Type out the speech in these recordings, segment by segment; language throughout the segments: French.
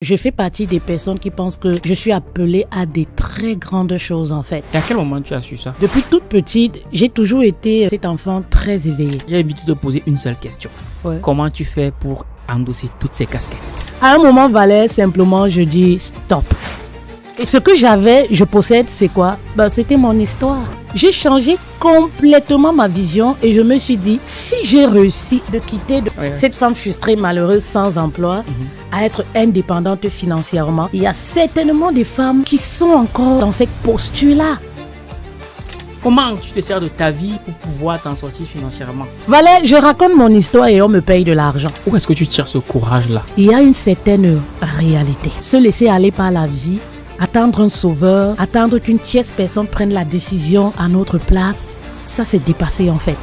Je fais partie des personnes qui pensent que je suis appelée à des très grandes choses en fait. Et à quel moment tu as su ça Depuis toute petite, j'ai toujours été cet enfant très éveillé. J'ai l'habitude de poser une seule question. Comment tu fais pour endosser toutes ces casquettes À un moment valait simplement je dis stop. Et ce que j'avais, je possède, c'est quoi ben, C'était mon histoire. J'ai changé complètement ma vision et je me suis dit, si j'ai réussi de quitter cette femme frustrée, malheureuse, sans emploi, mhm à être indépendante financièrement, il y a certainement des femmes qui sont encore dans cette posture-là. Comment tu te sers de ta vie pour pouvoir t'en sortir financièrement Valet, je raconte mon histoire et on me paye de l'argent. Où est-ce que tu tires ce courage-là Il y a une certaine réalité. Se laisser aller par la vie, attendre un sauveur, attendre qu'une tierce personne prenne la décision à notre place, ça c'est dépassé en fait.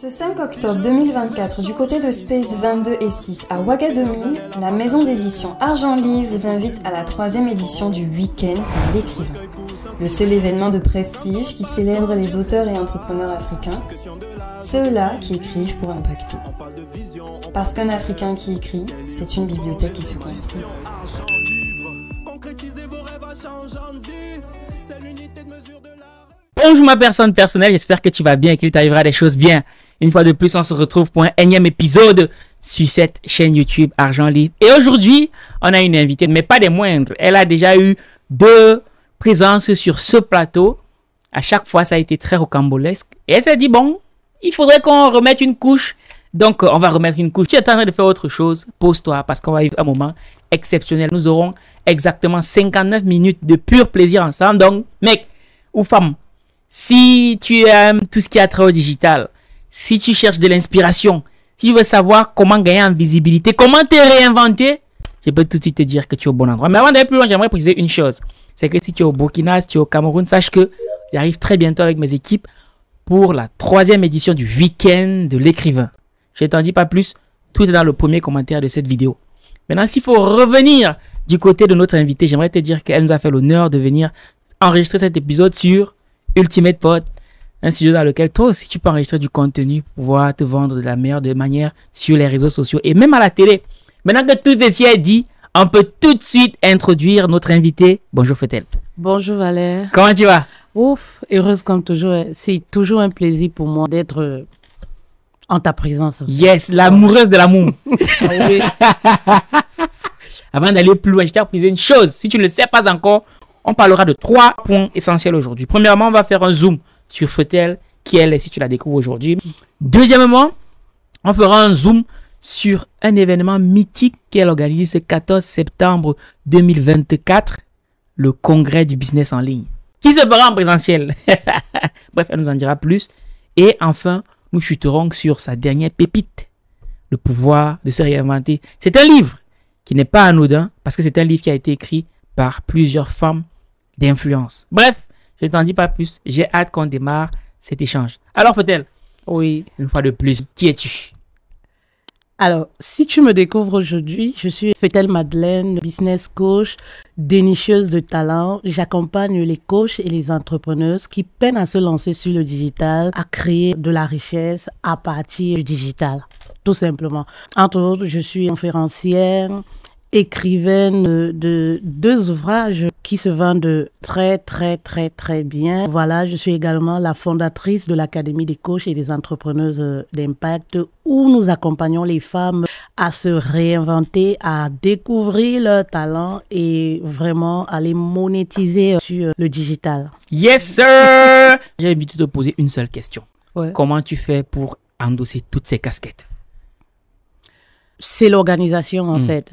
Ce 5 octobre 2024, du côté de Space 22 et 6 à Ouagadougou, la maison d'édition Argent Livre vous invite à la troisième édition du Week-end par l'écrivain. Le seul événement de prestige qui célèbre les auteurs et entrepreneurs africains, ceux-là qui écrivent pour impacter. Parce qu'un Africain qui écrit, c'est une bibliothèque qui se construit. Bonjour ma personne personnelle, j'espère que tu vas bien et qu'il t'arrivera des choses bien. Une fois de plus, on se retrouve pour un énième épisode sur cette chaîne YouTube Argent Libre. Et aujourd'hui, on a une invitée, mais pas des moindres. Elle a déjà eu deux présences sur ce plateau. À chaque fois, ça a été très rocambolesque. Et elle s'est dit, bon, il faudrait qu'on remette une couche. Donc, euh, on va remettre une couche. Tu es en train de faire autre chose, pose-toi, parce qu'on va vivre un moment exceptionnel. Nous aurons exactement 59 minutes de pur plaisir ensemble. Donc, mec ou femme, si tu aimes tout ce qui a trait au digital, si tu cherches de l'inspiration, si tu veux savoir comment gagner en visibilité, comment te réinventer, je peux tout de suite te dire que tu es au bon endroit. Mais avant d'aller plus loin, j'aimerais préciser une chose. C'est que si tu es au Burkina, si tu es au Cameroun, sache que j'arrive très bientôt avec mes équipes pour la troisième édition du week-end de l'écrivain. Je t'en dis pas plus, tout est dans le premier commentaire de cette vidéo. Maintenant, s'il faut revenir du côté de notre invité, j'aimerais te dire qu'elle nous a fait l'honneur de venir enregistrer cet épisode sur Ultimate Pod un studio dans lequel toi aussi tu peux enregistrer du contenu pour pouvoir te vendre de la meilleure de manière sur les réseaux sociaux et même à la télé. Maintenant que tout ceci est dit, on peut tout de suite introduire notre invité. Bonjour Fetel. Bonjour Valère. Comment tu vas Ouf, heureuse comme toujours. C'est toujours un plaisir pour moi d'être euh, en ta présence. Yes, l'amoureuse de l'amour. Ah Avant d'aller plus loin, je t'ai appris une chose. Si tu ne le sais pas encore, on parlera de trois points essentiels aujourd'hui. Premièrement, on va faire un zoom sur Fotel, qui elle est, si tu la découvres aujourd'hui. Deuxièmement, on fera un zoom sur un événement mythique qu'elle organise ce 14 septembre 2024, le congrès du business en ligne, qui se fera en présentiel. Bref, elle nous en dira plus. Et enfin, nous chuterons sur sa dernière pépite, le pouvoir de se réinventer. C'est un livre qui n'est pas anodin parce que c'est un livre qui a été écrit par plusieurs femmes d'influence. Bref, je ne t'en dis pas plus. J'ai hâte qu'on démarre cet échange. Alors, Fethel, oui. une fois de plus, qui es-tu alors, si tu me découvres aujourd'hui, je suis Fetel Madeleine, business coach, dénicheuse de talent. J'accompagne les coachs et les entrepreneurs qui peinent à se lancer sur le digital, à créer de la richesse à partir du digital, tout simplement. Entre autres, je suis conférencière, écrivaine de deux ouvrages qui se vendent très très très très bien. Voilà, je suis également la fondatrice de l'Académie des coachs et des entrepreneuses d'impact où nous accompagnons les femmes à se réinventer, à découvrir leur talent et vraiment à les monétiser sur le digital. Yes sir. J'ai l'habitude de poser une seule question. Comment tu fais pour endosser toutes ces casquettes C'est l'organisation en hmm. fait.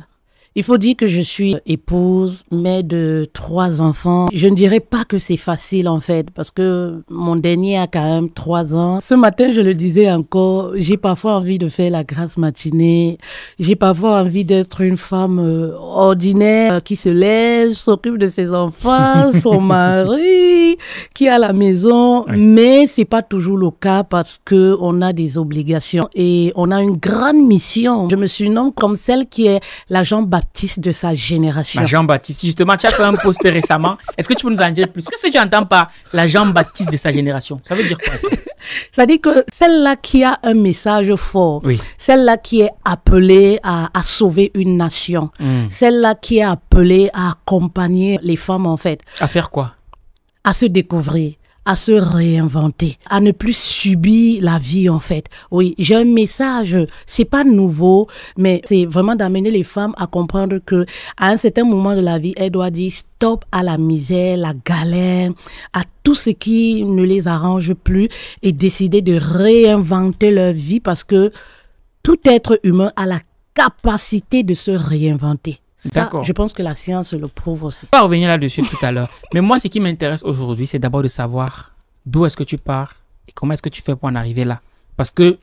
Il faut dire que je suis épouse, mère de trois enfants. Je ne dirais pas que c'est facile en fait, parce que mon dernier a quand même trois ans. Ce matin, je le disais encore, j'ai parfois envie de faire la grasse matinée. J'ai parfois envie d'être une femme euh, ordinaire euh, qui se lève, s'occupe de ses enfants, son mari, qui a la maison. Mais c'est pas toujours le cas parce que on a des obligations et on a une grande mission. Je me suis nommée comme celle qui est l'agent jambe de sa génération. Jean-Baptiste, justement, tu as fait un post récemment. Est-ce que tu peux nous en dire plus Qu'est-ce que tu entends par la Jean-Baptiste de sa génération Ça veut dire quoi ça Ça dit que celle-là qui a un message fort, celle-là qui est appelée à, sauver une nation, hmm. celle-là qui est appelée à accompagner les femmes en fait. À faire quoi à se découvrir, à se réinventer, à ne plus subir la vie en fait. Oui, j'ai un message, c'est pas nouveau, mais c'est vraiment d'amener les femmes à comprendre que à un certain moment de la vie, elles doivent dire stop à la misère, la galère, à tout ce qui ne les arrange plus et décider de réinventer leur vie parce que tout être humain a la capacité de se réinventer d'accord je pense que la science le prouve aussi. On va revenir là-dessus tout à l'heure. Mais moi, ce qui m'intéresse aujourd'hui, c'est d'abord de savoir d'où est-ce que tu pars et comment est-ce que tu fais pour en arriver là. Parce que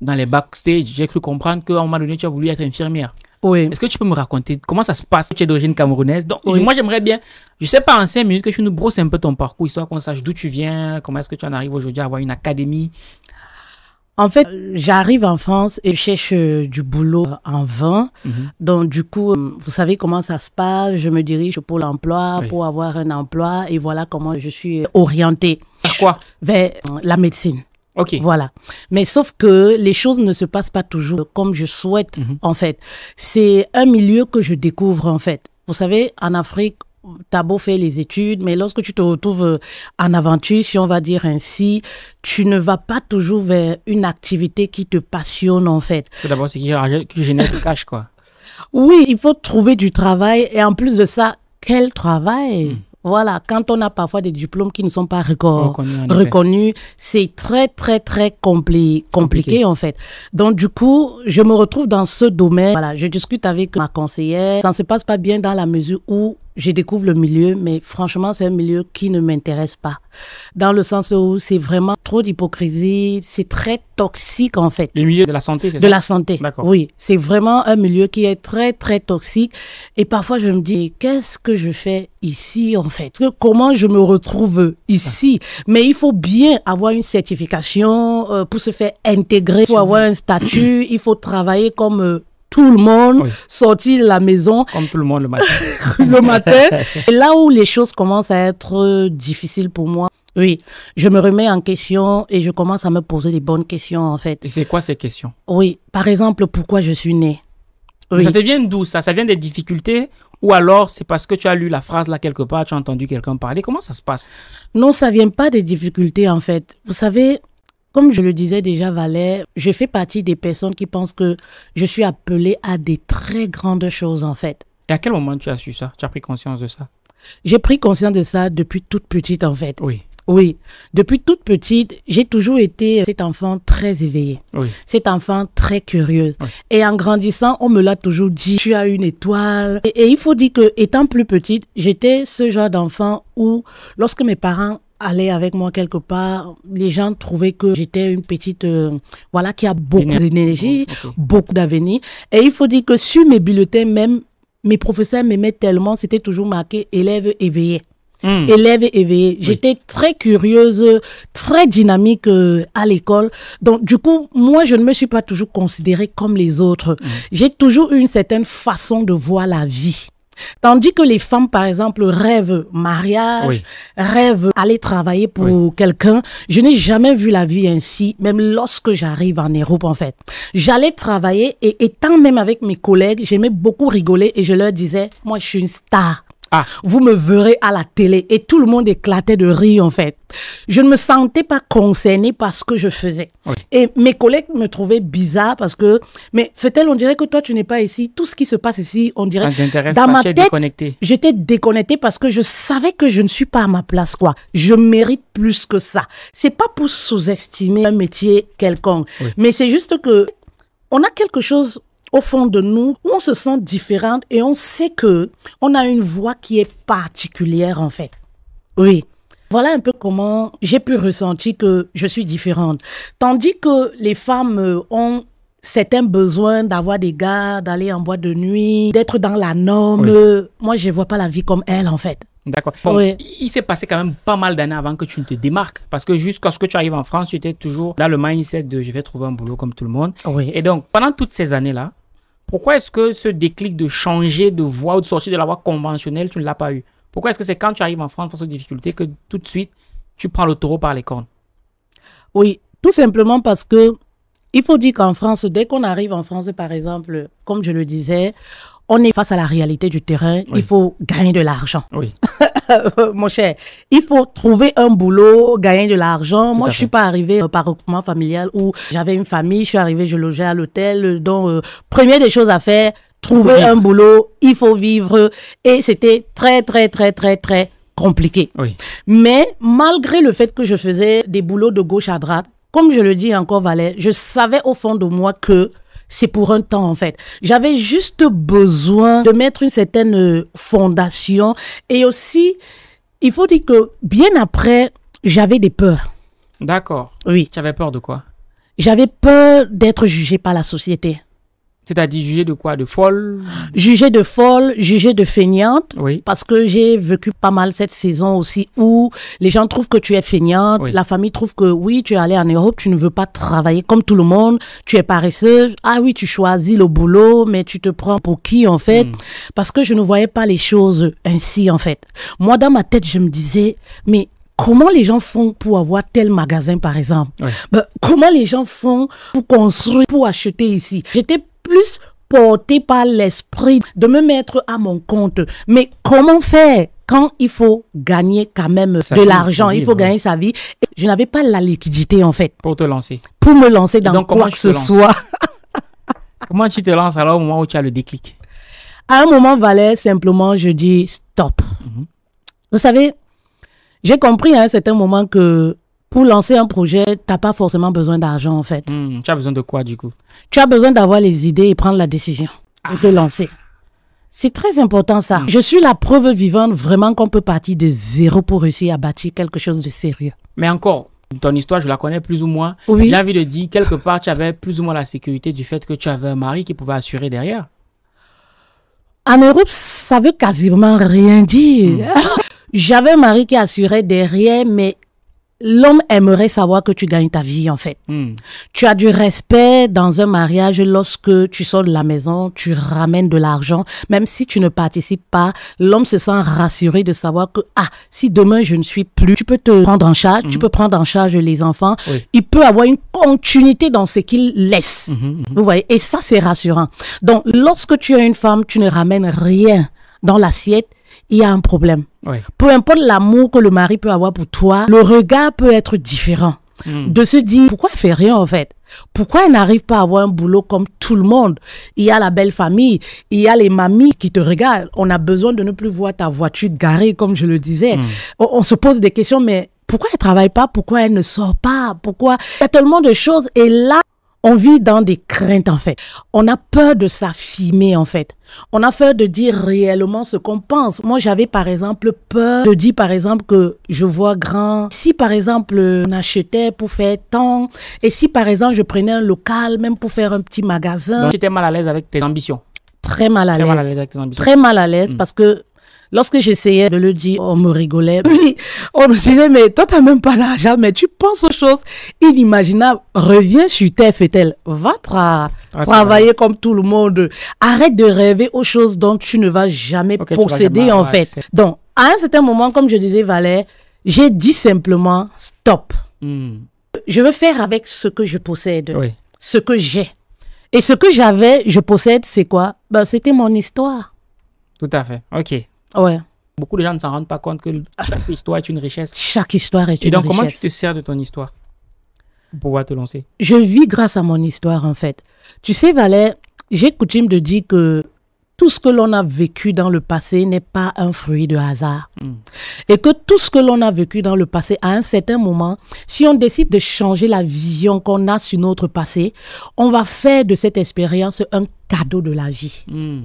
dans les backstage, j'ai cru comprendre qu'à un moment donné, tu as voulu être infirmière. Oui. Est-ce que tu peux me raconter comment ça se passe Tu es d'origine camerounaise. Donc, moi, j'aimerais bien, je sais pas, en cinq minutes, que tu nous brosses un peu ton parcours, histoire qu'on sache d'où tu viens, comment est-ce que tu en arrives aujourd'hui à avoir une académie. En fait, j'arrive en France et je cherche euh, du boulot en vain. Mhm. Donc, du coup, euh, vous savez comment ça se passe. Je me dirige pour l'emploi, pour avoir un emploi. Et voilà comment je suis euh, orientée. Vers quoi Vers la médecine. OK. Voilà. Mais sauf que les choses ne se passent pas toujours comme je souhaite, mhm. en fait. C'est un milieu que je découvre, en fait. Vous savez, en Afrique, t'as beau faire les études, mais lorsque tu te retrouves euh, en aventure, si on va dire ainsi, tu ne vas pas toujours vers une activité qui te passionne en fait. Tout D'abord, c'est qui génère du cash, quoi. Oui, il faut trouver du travail et en plus de ça, quel travail hmm. Voilà, quand on a parfois des diplômes qui ne sont pas reconnus, c'est très, très, très compliqué, compliqué, en fait. Donc, du coup, je me retrouve dans ce domaine. Voilà, je discute avec ma conseillère. Ça ne se passe pas bien dans la mesure où je découvre le milieu, mais franchement, c'est un milieu qui ne m'intéresse pas. Dans le sens où c'est vraiment trop d'hypocrisie, c'est très toxique en fait. Le milieu de la santé, c'est ça De la santé. D'accord. Oui, c'est vraiment un milieu qui est très, très toxique. Et parfois, je me dis, qu'est-ce que je fais ici en fait Comment je me retrouve ici Mais il faut bien avoir une certification euh, pour se faire intégrer, il faut avoir un statut, il faut travailler comme euh, tout le monde, sortit de la maison. Comme tout le monde le matin. le matin. Et là où les choses commencent à être difficiles pour moi, oui, je me remets en question et je commence à me poser des bonnes questions en fait. Et c'est quoi ces questions Oui, par exemple, pourquoi je suis né Ça te vient d'où ça Ça vient des difficultés ou alors c'est parce que tu as lu la phrase là quelque part, tu as entendu quelqu'un parler Comment ça se passe Non, ça vient pas des difficultés en fait. Vous savez, comme je le disais déjà, Valère, je fais partie des personnes qui pensent que je suis appelée à des très grandes choses, en fait. Et à quel moment tu as su ça Tu as pris conscience de ça J'ai pris conscience de ça depuis toute petite, en fait. Oui. Oui, depuis toute petite, j'ai toujours été cet enfant très éveillé, oui. cet enfant très curieuse. Et en grandissant, on me l'a toujours dit, tu as une étoile. Et, et il faut dire que, étant plus petite, j'étais ce genre d'enfant où, lorsque mes parents aller avec moi quelque part, les gens trouvaient que j'étais une petite, euh, voilà, qui a beaucoup d'énergie, oh, beaucoup d'avenir. Et il faut dire que sur mes bulletins même, mes professeurs m'aimaient tellement, c'était toujours marqué élève éveillé. Hmm. élève éveillée. J'étais très curieuse, très dynamique euh, à l'école. Donc, du coup, moi, je ne me suis pas toujours considérée comme les autres. Hmm. J'ai toujours eu une certaine façon de voir la vie. Tandis que les femmes, par exemple, rêvent mariage, rêvent aller travailler pour quelqu'un. Je n'ai jamais vu la vie ainsi, même lorsque j'arrive en Europe, en fait. J'allais travailler et étant même avec mes collègues, j'aimais beaucoup rigoler et je leur disais, moi, je suis une star. Ah. Vous me verrez à la télé. Et tout le monde éclatait de rire, en fait. Je ne me sentais pas concernée par ce que je faisais. Et mes collègues me trouvaient bizarre parce que, mais fait on dirait que toi, tu n'es pas ici. Tout ce qui se passe ici, on dirait. Dans ma tête, j'étais déconnectée parce que je savais que je ne suis pas à ma place, quoi. Je mérite plus que ça. C'est pas pour sous-estimer un métier quelconque, mais c'est juste que on a quelque chose au fond de nous on se sent différente et on sait que on a une voix qui est particulière en fait. Oui. Voilà un peu comment j'ai pu ressentir que je suis différente. Tandis que les femmes euh, ont certains besoins d'avoir des gars, d'aller en boîte de nuit, d'être dans la norme. Moi, je ne vois pas la vie comme elle, en fait. D'accord. Il s'est passé quand même pas mal d'années avant que tu ne te démarques. Parce que jusqu'à ce que tu arrives en France, tu étais toujours dans le mindset de je vais trouver un boulot comme tout le monde. Oui. Et donc, pendant toutes ces années-là, pourquoi est-ce que ce déclic de changer de voie ou de sortir de la voie conventionnelle, tu ne l'as pas eu Pourquoi est-ce que c'est quand tu arrives en France face aux difficultés que tout de suite, tu prends le taureau par les cornes Oui, tout simplement parce que il faut dire qu'en France, dès qu'on arrive en France, par exemple, comme je le disais, on est face à la réalité du terrain. Il faut gagner de l'argent. Oui. Mon cher, il faut trouver un boulot, gagner de l'argent. Moi, je suis pas arrivée euh, par recrutement familial où j'avais une famille, je suis arrivée, je logeais à l'hôtel. Euh, donc, euh, première des choses à faire, trouver un boulot, il faut vivre. Et c'était très, très, très, très, très compliqué. Oui. Mais malgré le fait que je faisais des boulots de gauche à droite, comme je le dis encore, Valère, je savais au fond de moi que c'est pour un temps en fait. J'avais juste besoin de mettre une certaine euh, fondation et aussi, il faut dire que bien après, j'avais des peurs. D'accord. Oui. Tu avais peur de quoi J'avais peur d'être jugé par la société. C'est-à-dire juger de quoi De folle juger de folle, juger de feignante. Oui. Parce que j'ai vécu pas mal cette saison aussi où les gens trouvent que tu es feignante, la famille trouve que oui, tu es allé en Europe, tu ne veux pas travailler comme tout le monde, tu es paresseuse. Ah oui, tu choisis le boulot, mais tu te prends pour qui en fait hmm. Parce que je ne voyais pas les choses ainsi en fait. Moi, dans ma tête, je me disais, mais comment les gens font pour avoir tel magasin, par exemple ben, Comment les gens font pour construire, pour acheter ici J'étais plus porté par l'esprit de me mettre à mon compte. Mais comment faire quand il faut gagner quand même de l'argent, il faut gagner sa vie. je n'avais pas la liquidité en fait. Pour te lancer. Pour me lancer dans quoi que ce soit. comment tu te lances alors au moment où tu as le déclic À un moment, Valais, simplement, je dis stop. Mhm. Vous savez, j'ai compris à un certain moment que pour lancer un projet, tu n'as pas forcément besoin d'argent en fait. Hmm, tu as besoin de quoi du coup Tu as besoin d'avoir les idées et prendre la décision de ah. lancer. C'est très important ça. Hmm. Je suis la preuve vivante vraiment qu'on peut partir de zéro pour réussir à bâtir quelque chose de sérieux. Mais encore, ton histoire, je la connais plus ou moins. J'ai envie de dire, quelque part, tu avais plus ou moins la sécurité du fait que tu avais un mari qui pouvait assurer derrière. En Europe, ça veut quasiment rien dire. Hmm. J'avais un mari qui assurait derrière, mais l'homme aimerait savoir que tu gagnes ta vie en fait. Hmm. Tu as du respect dans un mariage lorsque tu sors de la maison, tu ramènes de l'argent, même si tu ne participes pas, l'homme se sent rassuré de savoir que ah, si demain je ne suis plus, tu peux te prendre en charge, tu hmm. peux prendre en charge les enfants, il peut avoir une continuité dans ce qu'il laisse. Hmm, Vous voyez, et ça c'est rassurant. Donc lorsque tu as une femme, tu ne ramènes rien dans l'assiette il y a un problème. Peu importe l'amour que le mari peut avoir pour toi, le regard peut être différent. Hmm. De se dire, pourquoi elle fait rien en fait Pourquoi elle n'arrive pas à avoir un boulot comme tout le monde Il y a la belle famille, il y a les mamies qui te regardent. On a besoin de ne plus voir ta voiture garée, comme je le disais. Hmm. On, on se pose des questions, mais pourquoi elle travaille pas, pourquoi elle ne sort pas, pourquoi il y a tellement de choses. Et là, on vit dans des craintes en fait. On a peur de s'affirmer en fait. On a peur de dire réellement ce qu'on pense. Moi, j'avais par exemple peur de dire par exemple que je vois grand. Si par exemple on achetait pour faire tant, et si par exemple je prenais un local même pour faire un petit magasin. J'étais mal à l'aise avec tes ambitions. Très mal à l'aise. Très mal à l'aise avec tes ambitions. Très mal à l'aise mm. parce que Lorsque j'essayais de le dire, on me rigolait. on me disait, mais toi, t'as même pas l'argent, mais tu penses aux choses inimaginables. Reviens sur terre, fait-elle. Va ah, travailler comme tout le monde. Arrête de rêver aux choses dont tu ne vas jamais posséder, en fait. Donc, à un certain moment, comme je disais, Valère, j'ai dit simplement, stop. Hmm. Je veux faire avec ce que je possède, ce que j'ai. Et ce que j'avais, je possède, c'est quoi ben, C'était mon histoire. Tout à fait. OK. Ouais. Beaucoup de gens ne s'en rendent pas compte que chaque ah. histoire est une richesse. Chaque histoire est une richesse. Et donc, comment tu te sers de ton histoire pour pouvoir te lancer Je vis grâce à mon histoire, en fait. Tu sais, Valère, j'ai coutume de dire que tout ce que l'on a vécu dans le passé n'est pas un fruit de hasard. Hmm. Et que tout ce que l'on a vécu dans le passé, à un certain moment, si on décide de changer la vision qu'on a sur notre passé, on va faire de cette expérience un cadeau de la vie. Hmm.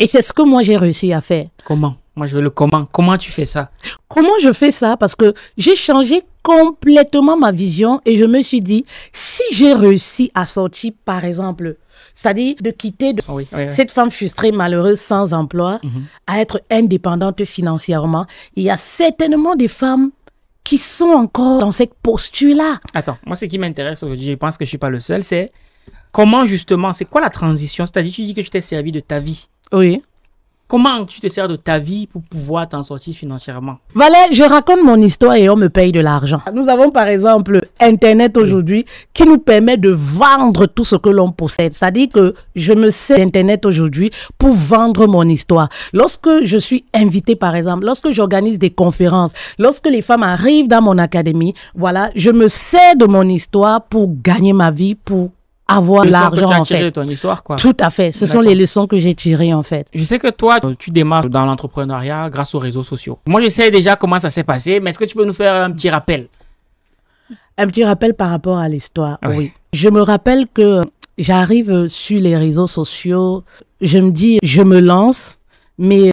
Et c'est ce que moi j'ai réussi à faire. Comment Moi je veux le comment. Comment tu fais ça Comment je fais ça Parce que j'ai changé complètement ma vision et je me suis dit, si j'ai réussi à sortir, par exemple, c'est-à-dire de quitter de ah cette femme frustrée, malheureuse, sans emploi, mhm. à être indépendante financièrement, il y a certainement des femmes qui sont encore dans cette posture-là. Attends, moi ce qui m'intéresse aujourd'hui, je pense que je ne suis pas le seul, c'est comment justement, c'est quoi la transition C'est-à-dire tu dis que tu t'es servi de ta vie oui. Comment tu te sers de ta vie pour pouvoir t'en sortir financièrement Valais, je raconte mon histoire et on me paye de l'argent. Nous avons par exemple Internet aujourd'hui qui nous permet de vendre tout ce que l'on possède. C'est-à-dire que je me sers internet aujourd'hui pour vendre mon histoire. Lorsque je suis invitée par exemple, lorsque j'organise des conférences, lorsque les femmes arrivent dans mon académie, voilà, je me sers de mon histoire pour gagner ma vie, pour avoir l'argent en fait. ton histoire quoi. Tout à fait. Ce sont les leçons que j'ai tirées en fait. Je sais que toi tu démarres dans l'entrepreneuriat grâce aux réseaux sociaux. Moi je sais déjà comment ça s'est passé, mais est-ce que tu peux nous faire un petit rappel Un petit rappel par rapport à l'histoire. Oui. Je me rappelle que j'arrive sur les réseaux sociaux, je me dis je me lance mais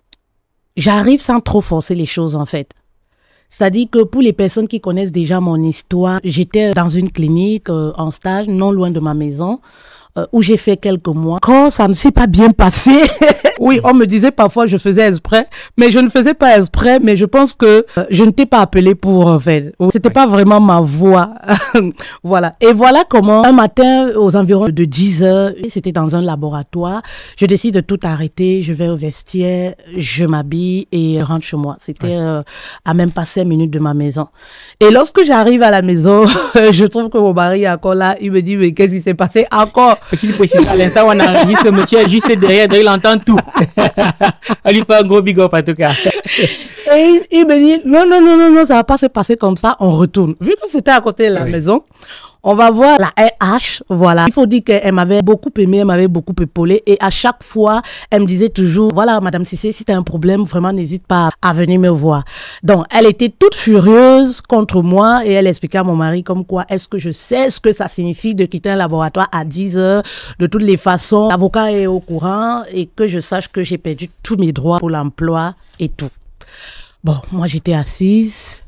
j'arrive sans trop forcer les choses en fait. C'est-à-dire que pour les personnes qui connaissent déjà mon histoire, j'étais dans une clinique euh, en stage, non loin de ma maison. Euh, où j'ai fait quelques mois, quand ça ne s'est pas bien passé, oui, on me disait parfois je faisais exprès, mais je ne faisais pas exprès, mais je pense que euh, je ne t'ai pas appelé pour en fait. C'était pas vraiment ma voix. voilà. Et voilà comment un matin aux environs de 10 heures, c'était dans un laboratoire, je décide de tout arrêter, je vais au vestiaire, je m'habille et rentre chez moi. C'était euh, à même pas 5 minutes de ma maison. Et lorsque j'arrive à la maison, je trouve que mon mari est encore là, il me dit mais qu'est-ce qui s'est passé encore Petite précision, à l'instant on enregistre, monsieur est juste derrière, donc il entend tout. on lui fait un gros big up en tout cas. Et il, me dit, non, non, non, non, non, ça va pas se passer comme ça, on retourne. Vu que c'était à côté de la maison, on va voir la RH, voilà. Il faut dire qu'elle m'avait beaucoup aimé, elle m'avait beaucoup épaulé et à chaque fois, elle me disait toujours, voilà, Madame Cissé, si tu as un problème, vraiment, n'hésite pas à venir me voir. Donc, elle était toute furieuse contre moi et elle expliquait à mon mari comme quoi, est-ce que je sais ce que ça signifie de quitter un laboratoire à 10 heures? De toutes les façons, l'avocat est au courant et que je sache que j'ai perdu tous mes droits pour l'emploi et tout. Bon, moi, j'étais assise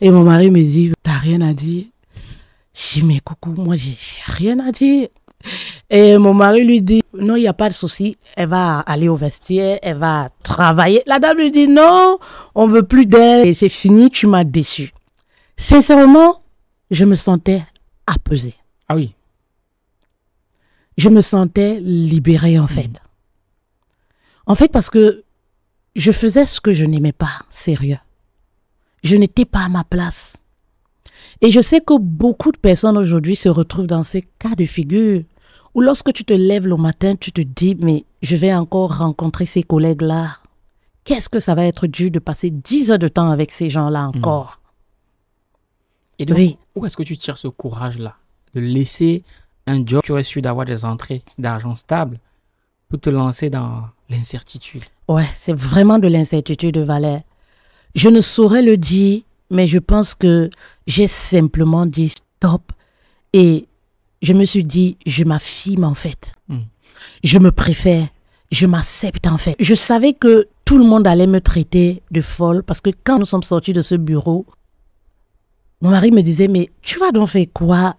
et mon mari me dit, t'as rien à dire j'ai mais coucou, moi, j'ai rien à dire. Et mon mari lui dit, non, il n'y a pas de souci, elle va aller au vestiaire, elle va travailler. La dame lui dit, non, on veut plus d'elle, et c'est fini, tu m'as déçu. Sincèrement, je me sentais apaisée. Ah oui. Je me sentais libérée, en mm. fait. En fait, parce que je faisais ce que je n'aimais pas, sérieux. Je n'étais pas à ma place. Et je sais que beaucoup de personnes aujourd'hui se retrouvent dans ces cas de figure où lorsque tu te lèves le matin, tu te dis, mais je vais encore rencontrer ces collègues-là. Qu'est-ce que ça va être dû de passer 10 heures de temps avec ces gens-là mhm. encore Et donc, oui. où est-ce que tu tires ce courage-là De laisser un job, qui aurait su d'avoir des entrées d'argent stable pour te lancer dans l'incertitude. Ouais, c'est vraiment de l'incertitude, Valère. Je ne saurais le dire mais je pense que j'ai simplement dit stop et je me suis dit, je m'affirme en fait. Hmm. Je me préfère, je m'accepte en fait. Je savais que tout le monde allait me traiter de folle parce que quand nous sommes sortis de ce bureau, mon mari me disait, mais tu vas donc faire quoi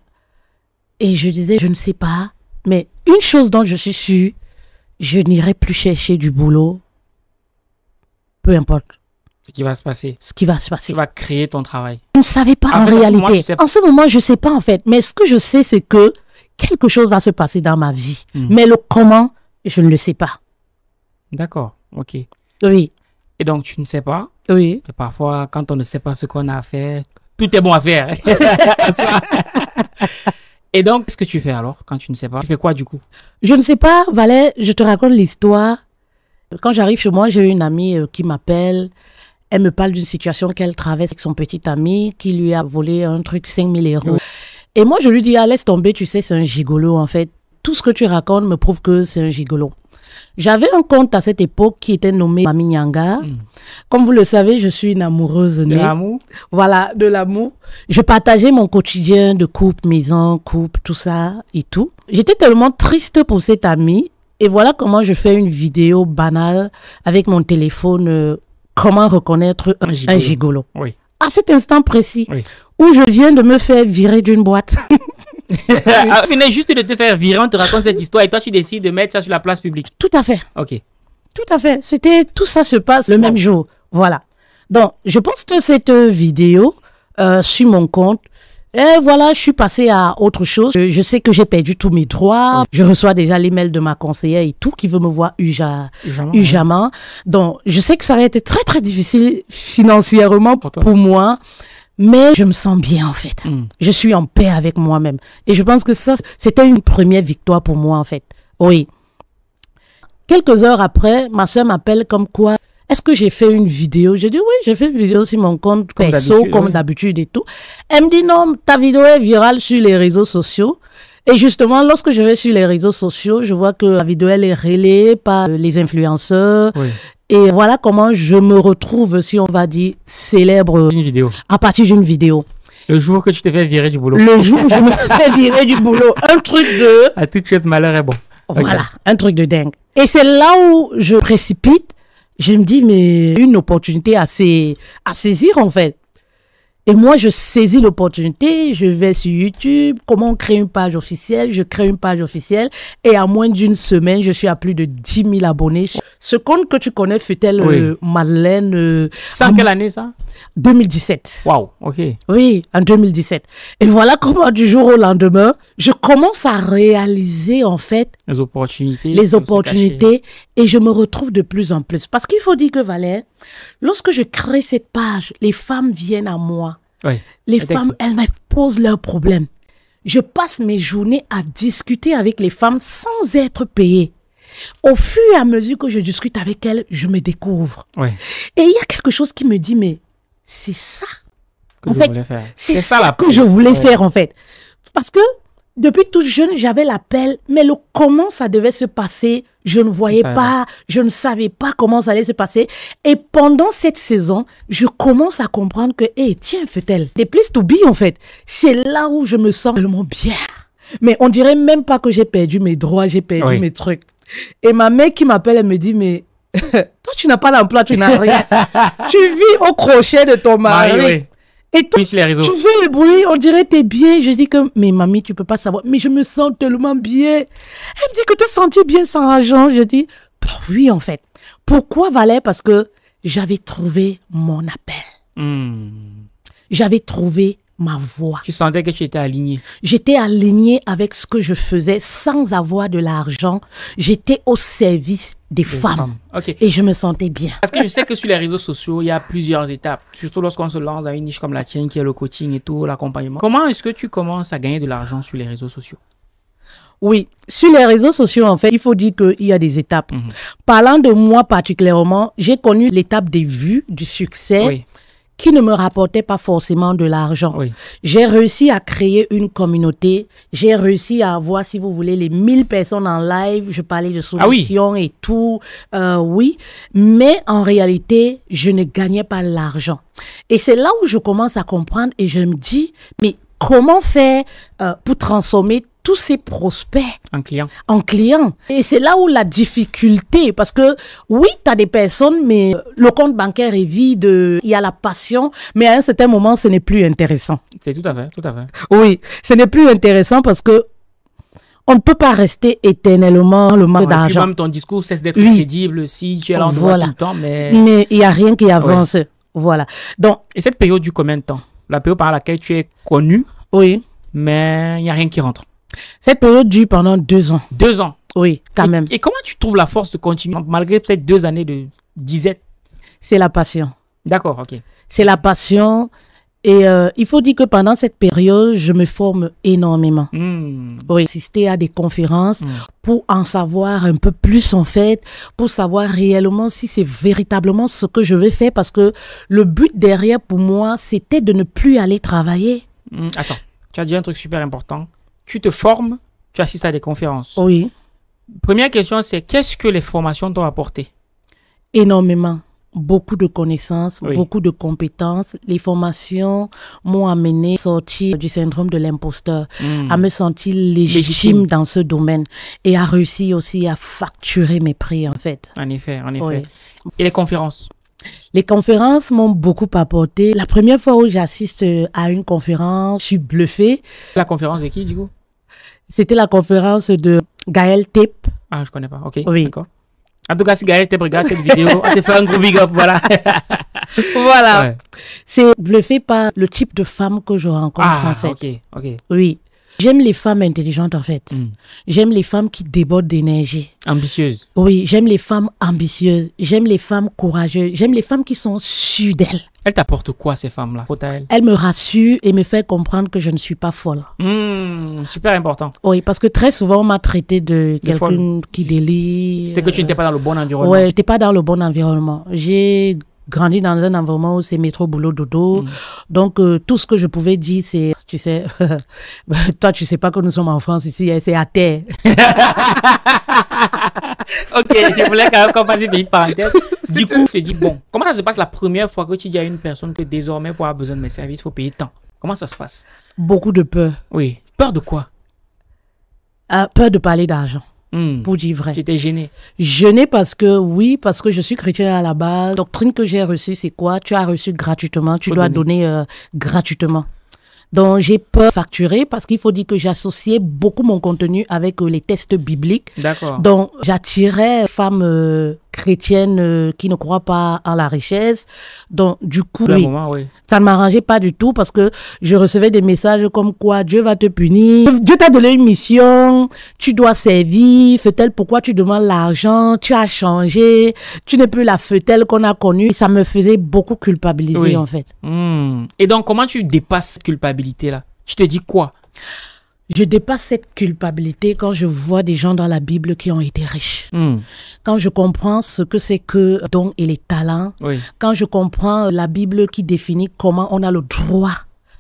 Et je disais, je ne sais pas. Mais une chose dont je suis sûre, je n'irai plus chercher du boulot, peu importe ce qui va se passer. Ce qui va se passer. Tu vas créer ton travail. Je ne savais pas en, réalité. en ce moment, je ne sais pas en fait. Mais ce que je sais, c'est que quelque chose va se passer dans ma vie. Hmm. Mais le comment, je ne le sais pas. D'accord, ok. Oui. Et donc, tu ne sais pas. Oui. parfois, quand on ne sait pas ce qu'on a à faire, tout est bon à faire. Et donc, qu'est-ce que tu fais alors quand tu ne sais pas Tu fais quoi du coup Je ne sais pas, Valère. je te raconte l'histoire. Quand j'arrive chez moi, j'ai une amie euh, qui m'appelle elle me parle d'une situation qu'elle traverse avec son petit ami qui lui a volé un truc 5000 euros. Et moi, je lui dis, ah, laisse tomber, tu sais, c'est un gigolo, en fait. Tout ce que tu racontes me prouve que c'est un gigolo. J'avais un compte à cette époque qui était nommé Mami Nyanga. Hmm. Comme vous le savez, je suis une amoureuse De l'amour. Voilà, de l'amour. Je partageais mon quotidien de coupe maison, coupe tout ça et tout. J'étais tellement triste pour cet ami. Et voilà comment je fais une vidéo banale avec mon téléphone euh, comment reconnaître un, gigolo. Oui. À cet instant précis, où je viens de me faire virer d'une boîte. tu venais ah, juste de te faire virer, on te raconte cette histoire et toi tu décides de mettre ça sur la place publique. Tout à fait. Ok. Tout à fait. C'était tout ça se passe le même jour. Voilà. Donc, je pense que cette vidéo euh, sur mon compte et eh, voilà, je suis passée à autre chose. Je, sais que j'ai perdu tous mes droits. Je reçois déjà les mails de ma conseillère et tout qui veut me voir Uja, Donc, je sais que ça aurait été très, très difficile financièrement pour, moi. Mais je me sens bien en fait. Hmm. Je suis en paix avec moi-même. Et je pense que ça, c'était une première victoire pour moi en fait. Oui. Quelques heures après, ma soeur m'appelle comme quoi est-ce que j'ai fait une vidéo J'ai dit oui, j'ai fait une vidéo sur mon compte comme perso, comme d'habitude et tout. Elle me dit non, ta vidéo est virale sur les réseaux sociaux. Et justement, lorsque je vais sur les réseaux sociaux, je vois que la vidéo elle est relayée par euh, les influenceurs. Et voilà comment je me retrouve, si on va dire, célèbre. Une vidéo. À partir d'une vidéo. Le jour que tu te fais virer du boulot. Le jour où je me fais virer du boulot. Un truc de. À toute chose, malheur est bon. Voilà, un truc de dingue. Et c'est là où je précipite je me dis, mais une opportunité à, saisir en fait. Et moi, je saisis l'opportunité, je vais sur YouTube, comment créer une page officielle, je crée une page officielle, et à moins d'une semaine, je suis à plus de 10 000 abonnés. Ce compte que tu connais, fut-elle euh, Madeleine... Euh, ça, quelle année ça 2017. Waouh, ok. Oui, en 2017. Et voilà comment du jour au lendemain, je commence à réaliser en fait les opportunités. Les opportunités et je me retrouve de plus en plus. Parce qu'il faut dire que Valère, lorsque je crée cette page, les femmes viennent à moi. Les femmes, elles me posent leurs problèmes. Je passe mes journées à discuter avec les femmes sans être payée. Au fur et à mesure que je discute avec elles, je me découvre. Et il y a quelque chose qui me dit, mais c'est ça. en fait, c'est ça, la que je voulais faire, en fait. Parce que depuis toute jeune, j'avais l'appel, mais le comment ça devait se passer, je ne voyais pas, je ne savais pas comment ça allait se passer. Et pendant cette saison, je commence à comprendre que, eh, tiens, fait-elle, des places to be, en fait. C'est là où je me sens tellement bien. Mais on dirait même pas que j'ai perdu mes droits, j'ai perdu mes trucs. Et ma mère qui m'appelle, elle me dit, mais Toi, tu n'as pas d'emploi, tu n'as rien. tu vis au crochet de ton mari. Et toi, tu fais le bruit, on dirait t'es bien. Je dis que, mais mamie, tu peux pas savoir. Mais je me sens tellement bien. Elle me dit que tu te sentis bien sans argent. Je dis, bah oui, en fait. Pourquoi valait Parce que j'avais trouvé mon appel. Hmm. J'avais trouvé ma voix. Tu sentais que tu étais alignée. J'étais aligné avec ce que je faisais sans avoir de l'argent. J'étais au service des, femmes. Et je me sentais bien. Parce que je sais que sur les réseaux sociaux, il y a plusieurs étapes, surtout lorsqu'on se lance dans une niche comme la tienne, qui est le coaching et tout, l'accompagnement. Comment est-ce que tu commences à gagner de l'argent sur les réseaux sociaux oui, sur les réseaux sociaux, en fait, il faut dire qu'il y a des étapes. Mhm. Parlant de moi particulièrement, j'ai connu l'étape des vues, du succès, oui qui ne me rapportait pas forcément de l'argent. J'ai réussi à créer une communauté. J'ai réussi à avoir, si vous voulez, les 1000 personnes en live. Je parlais de ah solutions et tout. Euh, oui. Mais en réalité, je ne gagnais pas l'argent. Et c'est là où je commence à comprendre et je me dis, mais comment faire euh, pour transformer tous ces prospects en client En client Et c'est là où la difficulté, parce que oui, tu as des personnes, mais euh, le compte bancaire est vide, il y a la passion, mais à un certain moment, ce n'est plus intéressant. C'est tout à fait, tout à fait. Oui, ce n'est plus intéressant parce que on ne peut pas rester éternellement le manque d'argent. ton discours cesse d'être crédible si tu es là en temps, mais... Mais il n'y a rien qui avance. Voilà. Donc... Et cette période du combien de temps La période par laquelle tu es connu, oui. mais il n'y a rien qui rentre. Cette période dure pendant deux ans. Deux ans. Oui, quand même. Et comment tu trouves la force de continuer malgré ces deux années de disette C'est la passion. D'accord, ok. C'est la passion. Et euh, il faut dire que pendant cette période, je me forme énormément. pour hmm. Oui, assister à des conférences hmm. pour en savoir un peu plus en fait, pour savoir réellement si c'est véritablement ce que je vais faire parce que le but derrière pour moi, c'était de ne plus aller travailler. Hmm, attends, tu as dit un truc super important tu te formes, tu assistes à des conférences. Oui. Première question, c'est qu'est-ce que les formations t'ont apporté Énormément. Beaucoup de connaissances, beaucoup de compétences. Les formations m'ont amené à sortir du syndrome de l'imposteur, hmm. à me sentir légitime, dans ce domaine et à réussir aussi à facturer mes prix, en fait. En effet, en effet. Et les conférences les conférences m'ont beaucoup apporté. La première fois où j'assiste à une conférence, je suis bluffée. La conférence de qui, du coup c'était la conférence de Gaël Tep. Ah, je connais pas. Ok. Oui. En tout cas, si Gaël Tape regarde cette vidéo, on te fait un gros big up. Voilà. voilà. C'est bluffé par le type de femme que je rencontre, ah, en fait. Ok, ok. Oui. J'aime les femmes intelligentes en fait. Hmm. J'aime les femmes qui débordent d'énergie. Ambitieuses. Oui, j'aime les femmes ambitieuses. J'aime les femmes courageuses. J'aime les femmes qui sont sûres d'elles. Elle t'apporte quoi ces femmes-là Elle Elle me rassure et me fait comprendre que je ne suis pas folle. Hmm, super important. Oui, parce que très souvent on m'a traité de quelqu'un qui délire. C'est que tu n'étais pas dans le bon environnement. Oui, tu n'étais pas dans le bon environnement. J'ai grandi dans un environnement où c'est métro, boulot, dodo. Mm. Donc, euh, tout ce que je pouvais dire, c'est, tu sais, toi, tu sais pas que nous sommes en France ici, hein, c'est à terre. ok, je voulais quand même qu'on fasse petite parenthèse. Du coup, je te dis, bon, comment ça se passe la première fois que tu dis à une personne que désormais, pour avoir besoin de mes services, il faut payer tant Comment ça se passe Beaucoup de peur. Oui. Peur de quoi ah, Peur de parler d'argent. Hmm. Pour dire vrai. J'étais gênée. Gênée parce que, oui, parce que je suis chrétienne à la base. doctrine que j'ai reçue, c'est quoi Tu as reçu gratuitement, tu dois donner, euh, gratuitement. Donc j'ai peur facturer parce qu'il faut dire que j'associais beaucoup mon contenu avec euh, les tests bibliques. D'accord. Donc j'attirais femmes euh, chrétienne euh, qui ne croit pas en la richesse. Donc, du coup, ça ne m'arrangeait pas du tout parce que je recevais des messages comme quoi Dieu va te punir, Dieu t'a donné une mission, tu dois servir, fait-elle pourquoi tu demandes l'argent, tu as changé, tu n'es plus la fait-elle qu'on a connue. Ça me faisait beaucoup culpabiliser en fait. Hmm. Et donc, comment tu dépasses cette culpabilité là je te dis quoi je dépasse cette culpabilité quand je vois des gens dans la Bible qui ont été riches. Hmm. Quand je comprends ce que c'est que dons et les talents. Quand je comprends la Bible qui définit comment on a le droit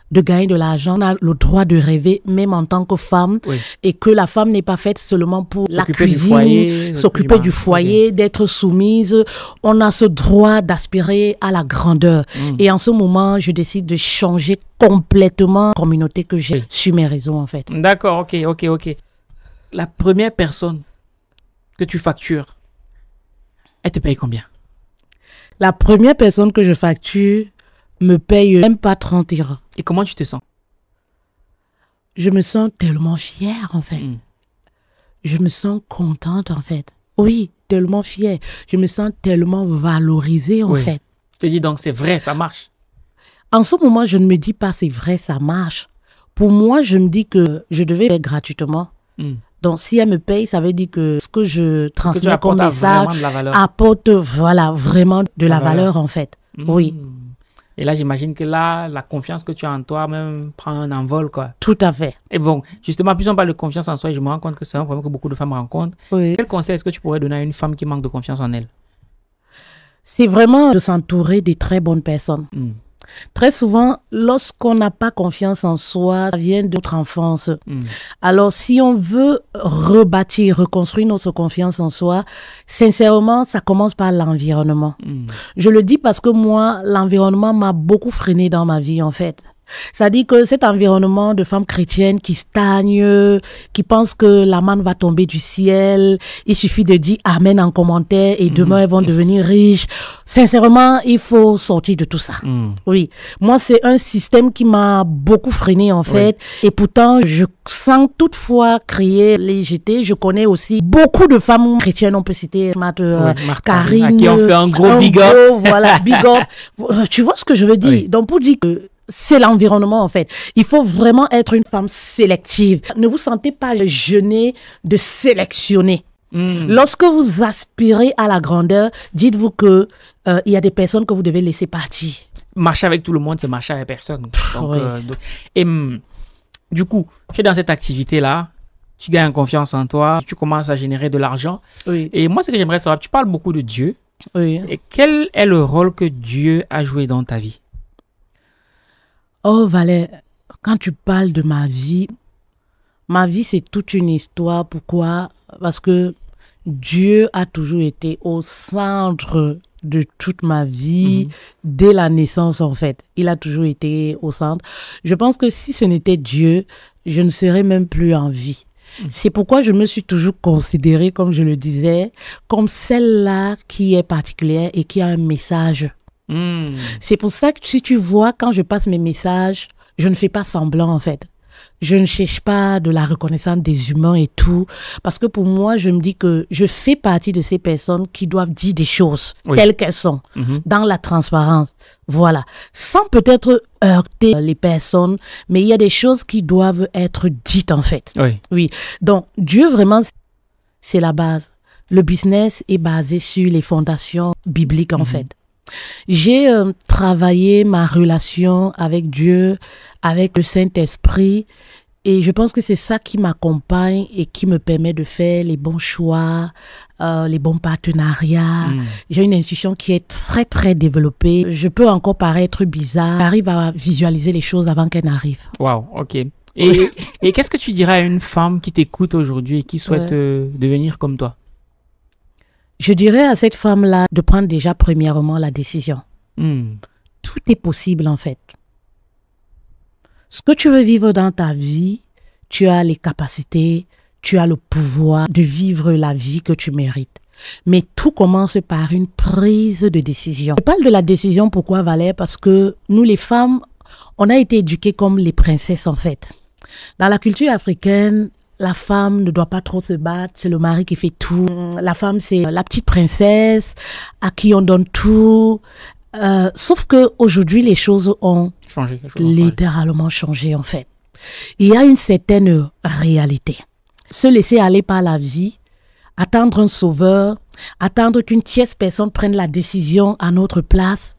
de gagner de l'argent, on a le droit de rêver, même en tant que femme, et que la femme n'est pas faite seulement pour la cuisine, s'occuper du foyer, d'être soumise. On a ce droit d'aspirer à la grandeur. Mm. Et en ce moment, je décide de changer complètement la communauté que j'ai oui. sur mes raisons en fait. D'accord, ok, ok, ok. La première personne que tu factures, elle te paye combien La première personne que je facture, me paye même euh, pas 30 euros. Et comment tu te sens Je me sens tellement fière en fait. Hmm. Je me sens contente en fait. Oui, tellement fière. Je me sens tellement valorisée en fait. Tu te dis donc c'est vrai, ça marche. En ce moment, je ne me dis pas c'est vrai, ça marche. Pour moi, je me dis que je devais faire gratuitement. Hmm. Donc, si elle me paye, ça veut dire que ce que je transmets comme message apporte, voilà, vraiment de la, valeur, en fait. Hmm. Oui. Et là, j'imagine que là, la confiance que tu as en toi même prend un envol, quoi. Tout à fait. Et bon, justement, puisqu'on parle de confiance en soi, je me rends compte que c'est un problème que beaucoup de femmes rencontrent. Quel conseil est-ce que tu pourrais donner à une femme qui manque de confiance en elle C'est vraiment de s'entourer des très bonnes personnes. Hmm. Très souvent, lorsqu'on n'a pas confiance en soi, ça vient d'autre enfance. Hmm. Alors, si on veut rebâtir, reconstruire notre confiance en soi, sincèrement, ça commence par l'environnement. Hmm. Je le dis parce que moi, l'environnement m'a beaucoup freiné dans ma vie, en fait. Ça dit que cet environnement de femmes chrétiennes qui stagnent, qui pensent que la manne va tomber du ciel, il suffit de dire Amen en commentaire et mm-hmm. demain elles vont devenir riches. Sincèrement, il faut sortir de tout ça. Mm. Oui. Moi, c'est un système qui m'a beaucoup freiné en fait. Et pourtant, je sens toutefois créer les Je connais aussi beaucoup de femmes chrétiennes. On peut citer Marc, euh, Karine. qui ont fait un gros big up. voilà, big up. Euh, tu vois ce que je veux dire? Donc, pour dire que c'est l'environnement en fait. Il faut vraiment être une femme sélective. Ne vous sentez pas gênée de sélectionner. Hmm. Lorsque vous aspirez à la grandeur, dites-vous que euh, il y a des personnes que vous devez laisser partir. Marcher avec tout le monde, c'est marcher avec personne. Euh, et hmm, du coup, tu es dans cette activité-là, tu gagnes confiance en toi, tu commences à générer de l'argent. Et moi, ce que j'aimerais savoir, tu parles beaucoup de Dieu. Et quel est le rôle que Dieu a joué dans ta vie Oh Valère, quand tu parles de ma vie, ma vie c'est toute une histoire. Pourquoi Parce que Dieu a toujours été au centre de toute ma vie, mhm. dès la naissance en fait. Il a toujours été au centre. Je pense que si ce n'était Dieu, je ne serais même plus en vie. Mhm. C'est pourquoi je me suis toujours considérée, comme je le disais, comme celle-là qui est particulière et qui a un message Hmm. C'est pour ça que si tu vois, quand je passe mes messages, je ne fais pas semblant en fait. Je ne cherche pas de la reconnaissance des humains et tout, parce que pour moi, je me dis que je fais partie de ces personnes qui doivent dire des choses telles qu'elles sont, mhm. dans la transparence. Voilà. Sans peut-être heurter les personnes, mais il y a des choses qui doivent être dites en fait. Oui. Donc, Dieu vraiment, c'est la base. Le business est basé sur les fondations bibliques en mhm. fait. J'ai euh, travaillé ma relation avec Dieu, avec le Saint-Esprit, et je pense que c'est ça qui m'accompagne et qui me permet de faire les bons choix, euh, les bons partenariats. Mm. J'ai une institution qui est très, très développée. Je peux encore paraître bizarre. J'arrive à visualiser les choses avant qu'elles n'arrivent. Waouh, ok. Et, qu'est-ce que tu dirais à une femme qui t'écoute aujourd'hui et qui souhaite euh, devenir comme toi je dirais à cette femme-là de prendre déjà premièrement la décision. Hmm. Tout est possible en fait. Ce que tu veux vivre dans ta vie, tu as les capacités, tu as le pouvoir de vivre la vie que tu mérites. Mais tout commence par une prise de décision. Je parle de la décision, pourquoi Valère Parce que nous, les femmes, on a été éduquées comme les princesses, en fait. Dans la culture africaine, la femme ne doit pas trop se battre, c'est le mari qui fait tout. Mm, la femme, c'est la petite princesse à qui on donne tout. Euh, sauf que aujourd'hui, les choses ont changé, littéralement changé en fait. Il y a une certaine réalité. Se laisser aller par la vie, attendre un sauveur, attendre qu'une tierce personne prenne la décision à notre place,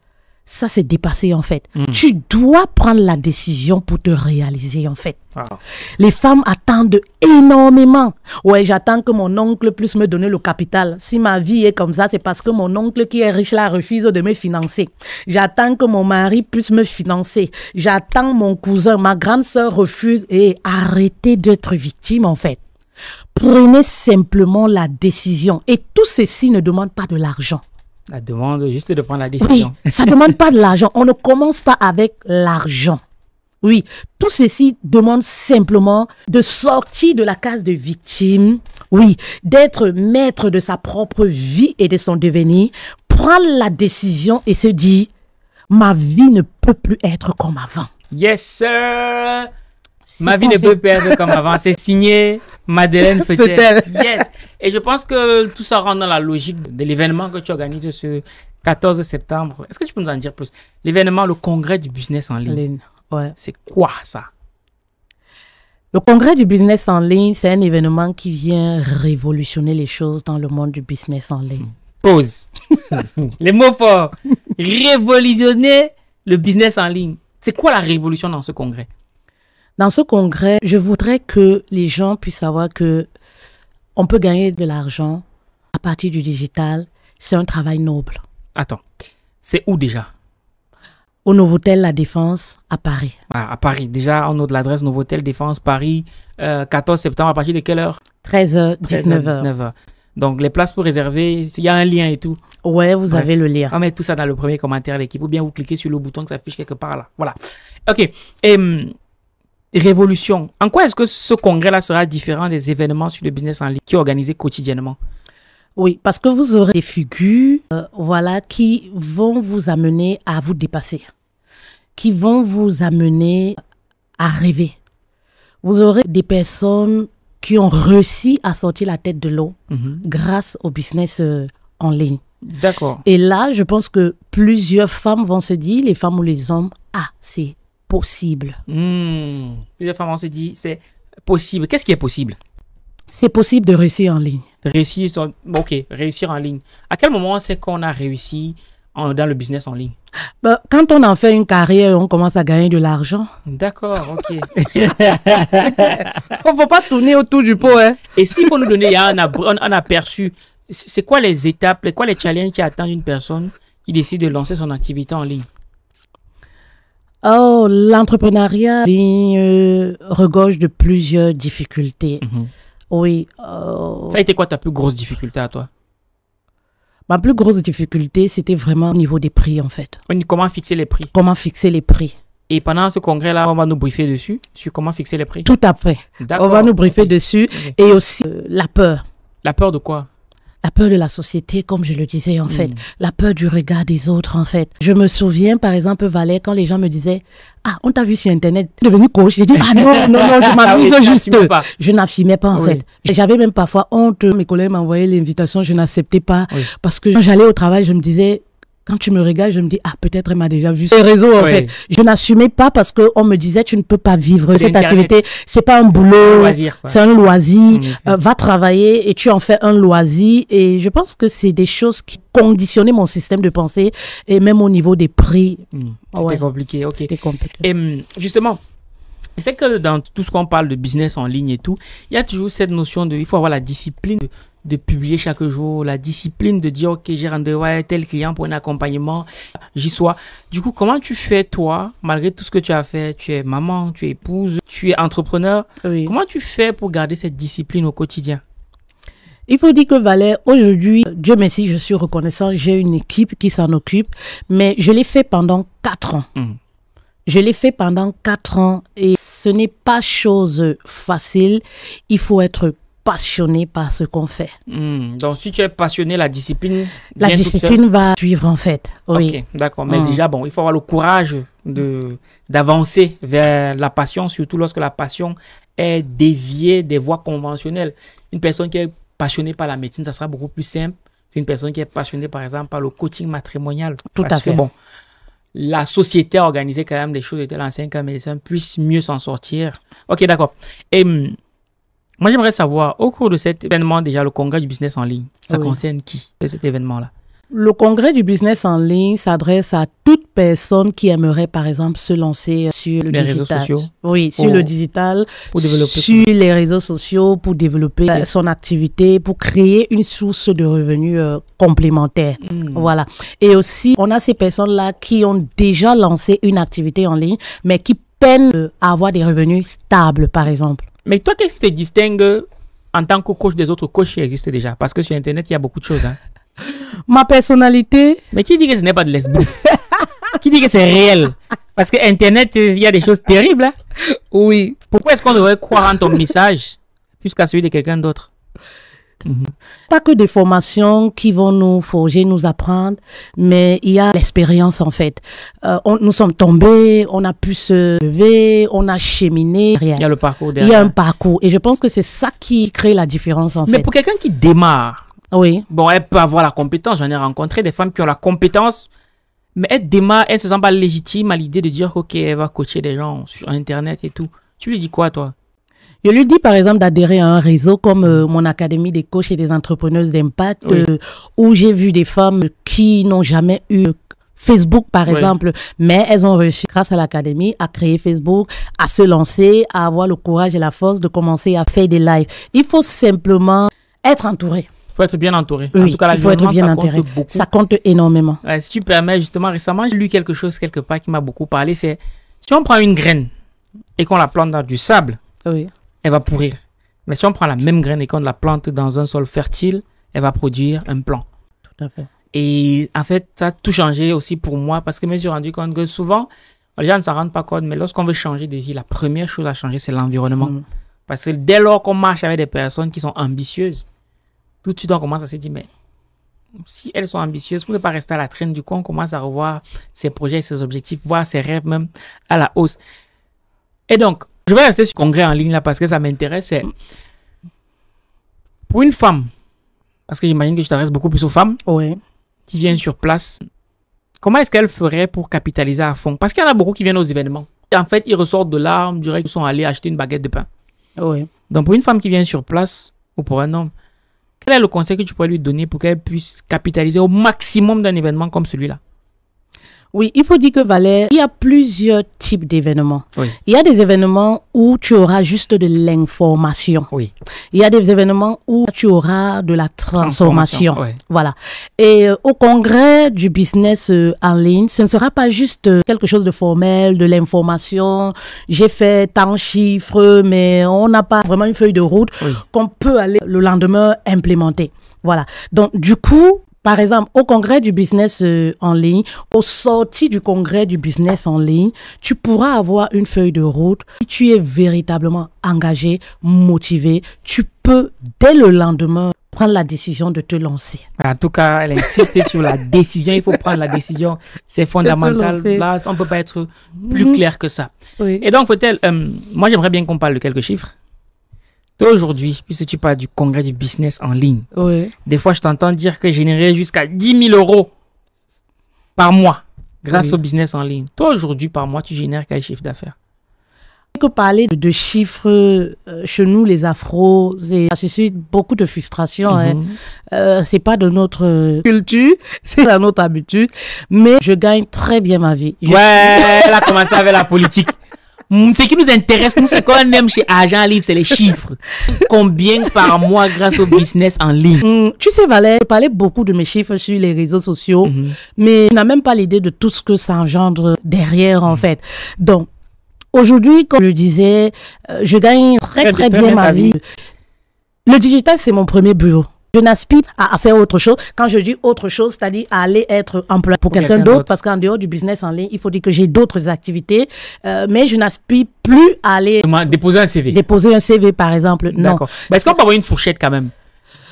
ça c'est dépassé en fait. Mm. Tu dois prendre la décision pour te réaliser en fait. Ah. Les femmes attendent énormément. Ouais, j'attends que mon oncle puisse me donner le capital. Si ma vie est comme ça, c'est parce que mon oncle qui est riche là refuse de me financer. J'attends que mon mari puisse me financer. J'attends mon cousin, ma grande sœur refuse et arrêtez d'être victime en fait. Prenez simplement la décision et tout ceci ne demande pas de l'argent. Ça demande juste de prendre la décision. Oui, ça ne demande pas de l'argent. On ne commence pas avec l'argent. Oui, tout ceci demande simplement de sortir de la case de victime, oui, d'être maître de sa propre vie et de son devenir, prendre la décision et se dire, ma vie ne peut plus être comme avant. Yes, sir. Ma vie ne peut plus être comme avant. C'est signé Madeleine Feutel. yes. Et je pense que tout ça rentre dans la logique de l'événement que tu organises ce 14 septembre. Est-ce que tu peux nous en dire plus L'événement, le congrès du business en ligne. ligne ouais. C'est quoi ça le congrès du business en ligne, c'est un événement qui vient révolutionner les choses dans le monde du business en ligne. Hmm. Pause. les mots forts. Révolutionner le business en ligne. C'est quoi la révolution dans ce congrès Dans ce congrès, je voudrais que les gens puissent savoir que on peut gagner de l'argent à partir du digital. C'est un travail noble. Attends, c'est où déjà Au Novotel La Défense, à Paris. Ah, à Paris, déjà on haut de l'adresse Novotel Défense Paris, 14 euh, septembre, à partir de quelle heure 13h, 19h. 19 Donc, les places pour réserver, il y a un lien et tout. Ouais, vous avez le lien. On met tout ça dans le premier commentaire de l'équipe ou bien vous cliquez sur le bouton qui s'affiche quelque part là. Voilà. OK. Et, hum, révolution. En quoi est-ce que ce congrès-là sera différent des événements sur le business en ligne qui est organisé quotidiennement Oui, parce que vous aurez des figures euh, voilà, qui vont vous amener à vous dépasser, qui vont vous amener à rêver. Vous aurez des personnes qui ont réussi à sortir la tête de l'eau mhm. grâce au business euh, en ligne. D'accord. Et là, je pense que plusieurs femmes vont se dire, les femmes ou les hommes, ah, c'est possible. Plusieurs femmes, on se dit, c'est possible. Qu'est-ce qui est possible C'est possible de réussir en ligne. Réussir, ok, réussir en ligne. À quel moment c'est qu'on a réussi dans le business en ligne bah, Quand on en fait une carrière, on commence à gagner de l'argent. D'accord, ok. on ne faut pas tourner autour du pot. Hein. Et s'il faut nous donner un, aperçu, c'est quoi les étapes, c'est quoi les challenges qui attendent une personne qui décide de lancer son activité en ligne Oh, l'entrepreneuriat il euh, regorge de plusieurs difficultés. Mhm. Oui. Oh. Ça a été quoi ta plus grosse difficulté à toi Ma plus grosse difficulté, c'était vraiment au niveau des prix, en fait. Comment fixer les prix Comment fixer les prix et pendant ce congrès-là, on va nous briefer dessus, sur comment fixer les prix. Tout à fait. On va nous briefer dessus. Et aussi euh, la peur. La peur de quoi la peur de la société, comme je le disais en mm. fait, la peur du regard des autres en fait. Je me souviens par exemple, Valère, quand les gens me disaient ah, on t'a vu sur Internet, devenu coach. J'ai dit, ah non, non, non, je ah m'amuse juste. Je n'affirmais pas, en fait. J'avais même parfois honte. Mes collègues m'envoyaient l'invitation, je n'acceptais pas. Parce que quand j'allais au travail, je me disais, quand tu me regardes, je me dis, ah, peut-être elle m'a déjà vu sur réseaux, en fait. Je n'assumais pas parce qu'on me disait, tu ne peux pas vivre cette activité. activité. C'est pas un boulot, c'est un loisir. Mmh, euh, va travailler et tu en fais un loisir. Et je pense que c'est des choses qui conditionnaient mon système de pensée et même au niveau des prix. Mmh. C'était ah compliqué, ok. C'était compliqué. Mmh, justement, c'est que dans tout ce qu'on parle de business en ligne et tout, il y a toujours cette notion de, il faut avoir la discipline de publier chaque jour, la discipline de dire, OK, j'ai rendez-vous avec tel client pour un accompagnement, j'y sois. Du coup, comment tu fais, toi, malgré tout ce que tu as fait, tu es maman, tu es épouse, tu es entrepreneur, comment tu fais pour garder cette discipline au quotidien il faut dire que Valère, aujourd'hui, euh, Dieu merci, je suis reconnaissant, j'ai une équipe qui s'en occupe, mais je l'ai fait pendant quatre ans. Mmh. Je l'ai fait pendant quatre ans et ce n'est pas chose facile. Il faut être passionné par ce qu'on fait. Hmm. Donc, si tu es passionné, la discipline. La discipline va suivre, en fait. Oui. d'accord. Mais hmm. déjà, bon, il faut avoir le courage de d'avancer vers la passion, surtout lorsque la passion est déviée des voies conventionnelles. Une personne qui est passionnée par la médecine, ça sera beaucoup plus simple qu'une personne qui est passionnée, par exemple, par le coaching matrimonial. Tout à fait. bon, la société a organisé quand même des choses de telle enseigne qu'un médecin puisse mieux s'en sortir. Ok, d'accord. Et hmm, moi, j'aimerais savoir, au cours de cet événement, déjà, le congrès du business en ligne, ça concerne qui, euh, cet événement-là le congrès du business en ligne s'adresse à toute personne qui aimerait, par exemple, se lancer sur le les réseaux sociaux. Oui, sur le oh. digital, pour développer sur les réseaux sociaux, pour développer euh, son activité, pour créer une source de revenus euh, complémentaire. Hmm. Voilà. Et aussi, on a ces personnes-là qui ont déjà lancé une activité en ligne, mais qui peinent à avoir des revenus stables, par exemple. Mais toi, qu'est-ce qui te distingue en tant que coach des autres coachs qui existent déjà Parce que sur Internet, il y a beaucoup de choses. Hein. Ma personnalité. Mais qui dit que ce n'est pas de l'esprit Qui dit que c'est réel Parce que Internet, il y a des choses terribles. Hein. Oui. Pourquoi est-ce qu'on devrait croire en ton message plus qu'à celui de quelqu'un d'autre Mhm. Pas que des formations qui vont nous forger, nous apprendre, mais il y a l'expérience en fait. Euh, on, nous sommes tombés, on a pu se lever, on a cheminé. Il y a le parcours derrière. Il y a un parcours. Et je pense que c'est ça qui crée la différence en mais fait. Mais pour quelqu'un qui démarre, oui. bon, elle peut avoir la compétence. J'en ai rencontré des femmes qui ont la compétence, mais elle démarre, elle se sent pas légitime à l'idée de dire, OK, elle va coacher des gens sur Internet et tout. Tu lui dis quoi, toi je lui dis par exemple d'adhérer à un réseau comme euh, mon académie des coachs et des entrepreneuses d'impact, euh, où j'ai vu des femmes qui n'ont jamais eu Facebook, par exemple, mais elles ont réussi, grâce à l'académie, à créer Facebook, à se lancer, à avoir le courage et la force de commencer à faire des lives. Il faut simplement être entouré faut être bien entouré. en tout cas, il faut être bien ça entouré. compte Ça compte énormément. si tu permets, justement, récemment, j'ai lu quelque chose quelque part qui m'a beaucoup parlé. C'est si on prend une graine et qu'on la plante dans du sable, elle va pourrir. Mais si on prend la même graine et qu'on la plante dans un sol fertile, elle va produire un plant. Tout à fait. Et en fait, ça a tout changé aussi pour moi parce que je me suis rendu compte que souvent, les gens ne s'en rendent pas compte, mais lorsqu'on veut changer de vie, la première chose à changer, c'est l'environnement. Mm. Parce que dès lors qu'on marche avec des personnes qui sont ambitieuses, tout de suite, on commence à se dire, mais si elles sont ambitieuses, pour ne pas rester à la traîne du coin, on commence à revoir ses projets, ses objectifs, voir ses rêves même à la hausse. Et donc, je vais rester sur le congrès en ligne là parce que ça m'intéresse. Pour une femme, parce que j'imagine que je t'adresse beaucoup plus aux femmes qui viennent sur place, comment est-ce qu'elle ferait pour capitaliser à fond Parce qu'il y en a beaucoup qui viennent aux événements. En fait, ils ressortent de là, on dirait qu'ils sont allés acheter une baguette de pain. Donc, pour une femme qui vient sur place ou pour un homme, quel est le conseil que tu pourrais lui donner pour qu'elle puisse capitaliser au maximum d'un événement comme celui-là oui, il faut dire que Valère, il y a plusieurs types d'événements. Il y a des événements où tu auras juste de l'information. Oui. Il y a des événements où tu auras de la transformation. Voilà. Et euh, au congrès du business euh, en ligne, ce ne sera pas juste euh, quelque chose de formel, de l'information. J'ai fait tant de chiffres, mais on n'a pas vraiment une feuille de route qu'on peut aller le lendemain implémenter. Voilà. Donc, du coup, par exemple, au congrès du business euh, en ligne, au sorti du congrès du business en ligne, tu pourras avoir une feuille de route. Si tu es véritablement engagé, motivé, tu peux dès le lendemain prendre la décision de te lancer. En tout cas, elle insiste sur la décision. Il faut prendre la décision. C'est fondamental. on ne peut pas être plus mhm. clair que ça. Et donc, faut-elle, euh, moi, j'aimerais bien qu'on parle de quelques chiffres. Toi aujourd'hui, puisque tu parles du congrès du business en ligne, des fois je t'entends dire que générer jusqu'à 10 000 euros par mois grâce au business en ligne. Toi aujourd'hui par mois, tu génères quel chiffre d'affaires que parler de, chiffres euh, chez nous, les afros, ça suscite beaucoup de frustration. Hein. Mhm. Euh, c'est pas de notre culture, c'est de notre habitude, mais je gagne très bien ma vie. Ouais, elle a commencé avec la politique. Ce qui nous intéresse, nous, ce qu'on aime chez Agent Livre, c'est les chiffres. Combien par mois grâce au business en ligne mm, Tu sais, Valère, je parlais beaucoup de mes chiffres sur les réseaux sociaux, mm-hmm. mais on n'a même pas l'idée de tout ce que ça engendre derrière, en fait. Donc, aujourd'hui, comme je le disais, euh, je gagne très, très, bien ma vie. Le digital, c'est mon premier bureau. Je n'aspire à, à, faire autre chose. Quand je dis autre chose, c'est-à-dire à aller être employé pour, quelqu'un d'autre, parce qu'en dehors du business en ligne, il faut dire que j'ai d'autres activités, euh, mais je n'aspire plus à aller... Déposer un CV. Déposer un CV, par exemple. Non. Est-ce qu'on peut avoir une fourchette quand même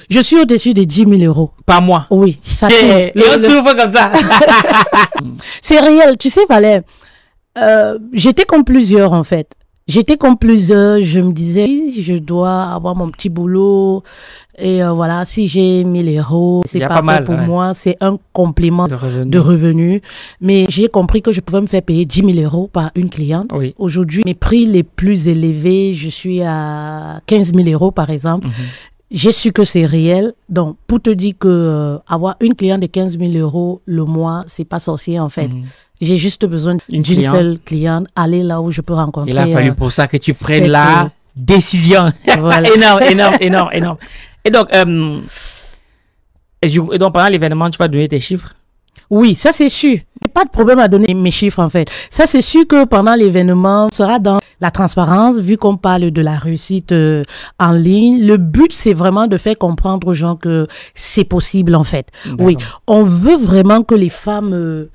je suis au-dessus de 10 000 euros. Par mois Oui, ça et eh, on s'ouvre comme ça. c'est réel. Tu sais, Valère, euh, j'étais comme plusieurs, en fait. J'étais comme plusieurs, je me disais, je dois avoir mon petit boulot. Et euh, voilà, si j'ai 1000 euros, c'est pas, mal, pour moi, c'est un complément de Revenu. Mais j'ai compris que je pouvais me faire payer 10 000 euros par une cliente. Oui. Aujourd'hui, mes prix les plus élevés, je suis à 15 000 euros par exemple. Mhm. j'ai su que c'est réel. Donc, pour te dire que euh, avoir une cliente de 15 000 euros le mois, c'est pas sorcier en fait. Mhm. J'ai juste besoin d'une seule cliente, aller là où je peux rencontrer. Il a fallu euh, pour ça que tu prennes la décision. énorme, énorme, énorme, énorme. Et donc, euh, et donc pendant l'événement, tu vas donner tes chiffres Oui, ça c'est sûr. Pas de problème à donner mes chiffres en fait. Ça c'est sûr que pendant l'événement, on sera dans la transparence vu qu'on parle de la réussite euh, en ligne. Le but c'est vraiment de faire comprendre aux gens que c'est possible en fait. Oui, on veut vraiment que les femmes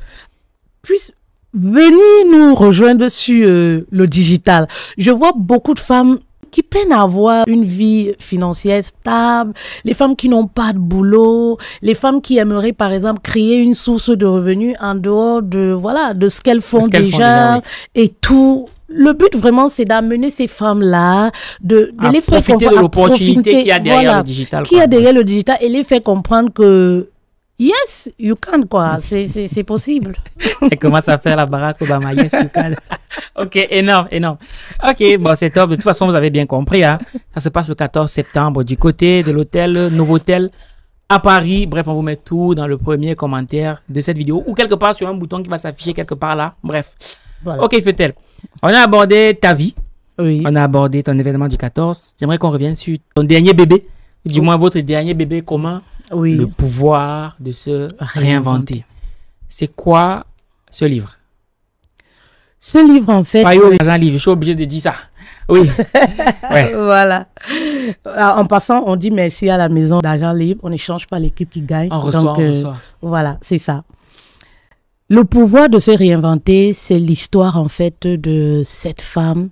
puissent venir nous rejoindre sur euh, le digital. Je vois beaucoup de femmes qui peinent à avoir une vie financière stable, les femmes qui n'ont pas de boulot, les femmes qui aimeraient par exemple créer une source de revenus en dehors de voilà de ce qu'elles font, déjà et tout. Le but vraiment c'est d'amener ces femmes là de, de les faire comprendre l'opportunité qu'il y a derrière le digital. Qui a derrière le digital et les faire comprendre que Yes, you can, quoi. C'est possible. Elle commence à faire la baraque Obama. Yes, you can. ok, énorme, énorme. Ok, bon, c'est top. De toute façon, vous avez bien compris. Hein. Ça se passe le 14 septembre du côté de l'hôtel, nouveau hôtel à Paris. Bref, on vous met tout dans le premier commentaire de cette vidéo ou quelque part sur un bouton qui va s'afficher quelque part là. Bref. Ok, Fetel. On a abordé ta vie. Oui. On a abordé ton événement du 14. J'aimerais qu'on revienne sur ton dernier bébé du oh. moins votre dernier bébé, comment oui. le pouvoir de se réinventer. C'est quoi ce livre Ce livre, en fait. je suis obligé de dire ça. Oui. voilà. Ah, en passant, on dit merci à la maison d'Agent libre. On n'échange pas l'équipe qui gagne. On euh, reçoit, Voilà, c'est ça. Le pouvoir de se réinventer, c'est l'histoire en fait de cette femme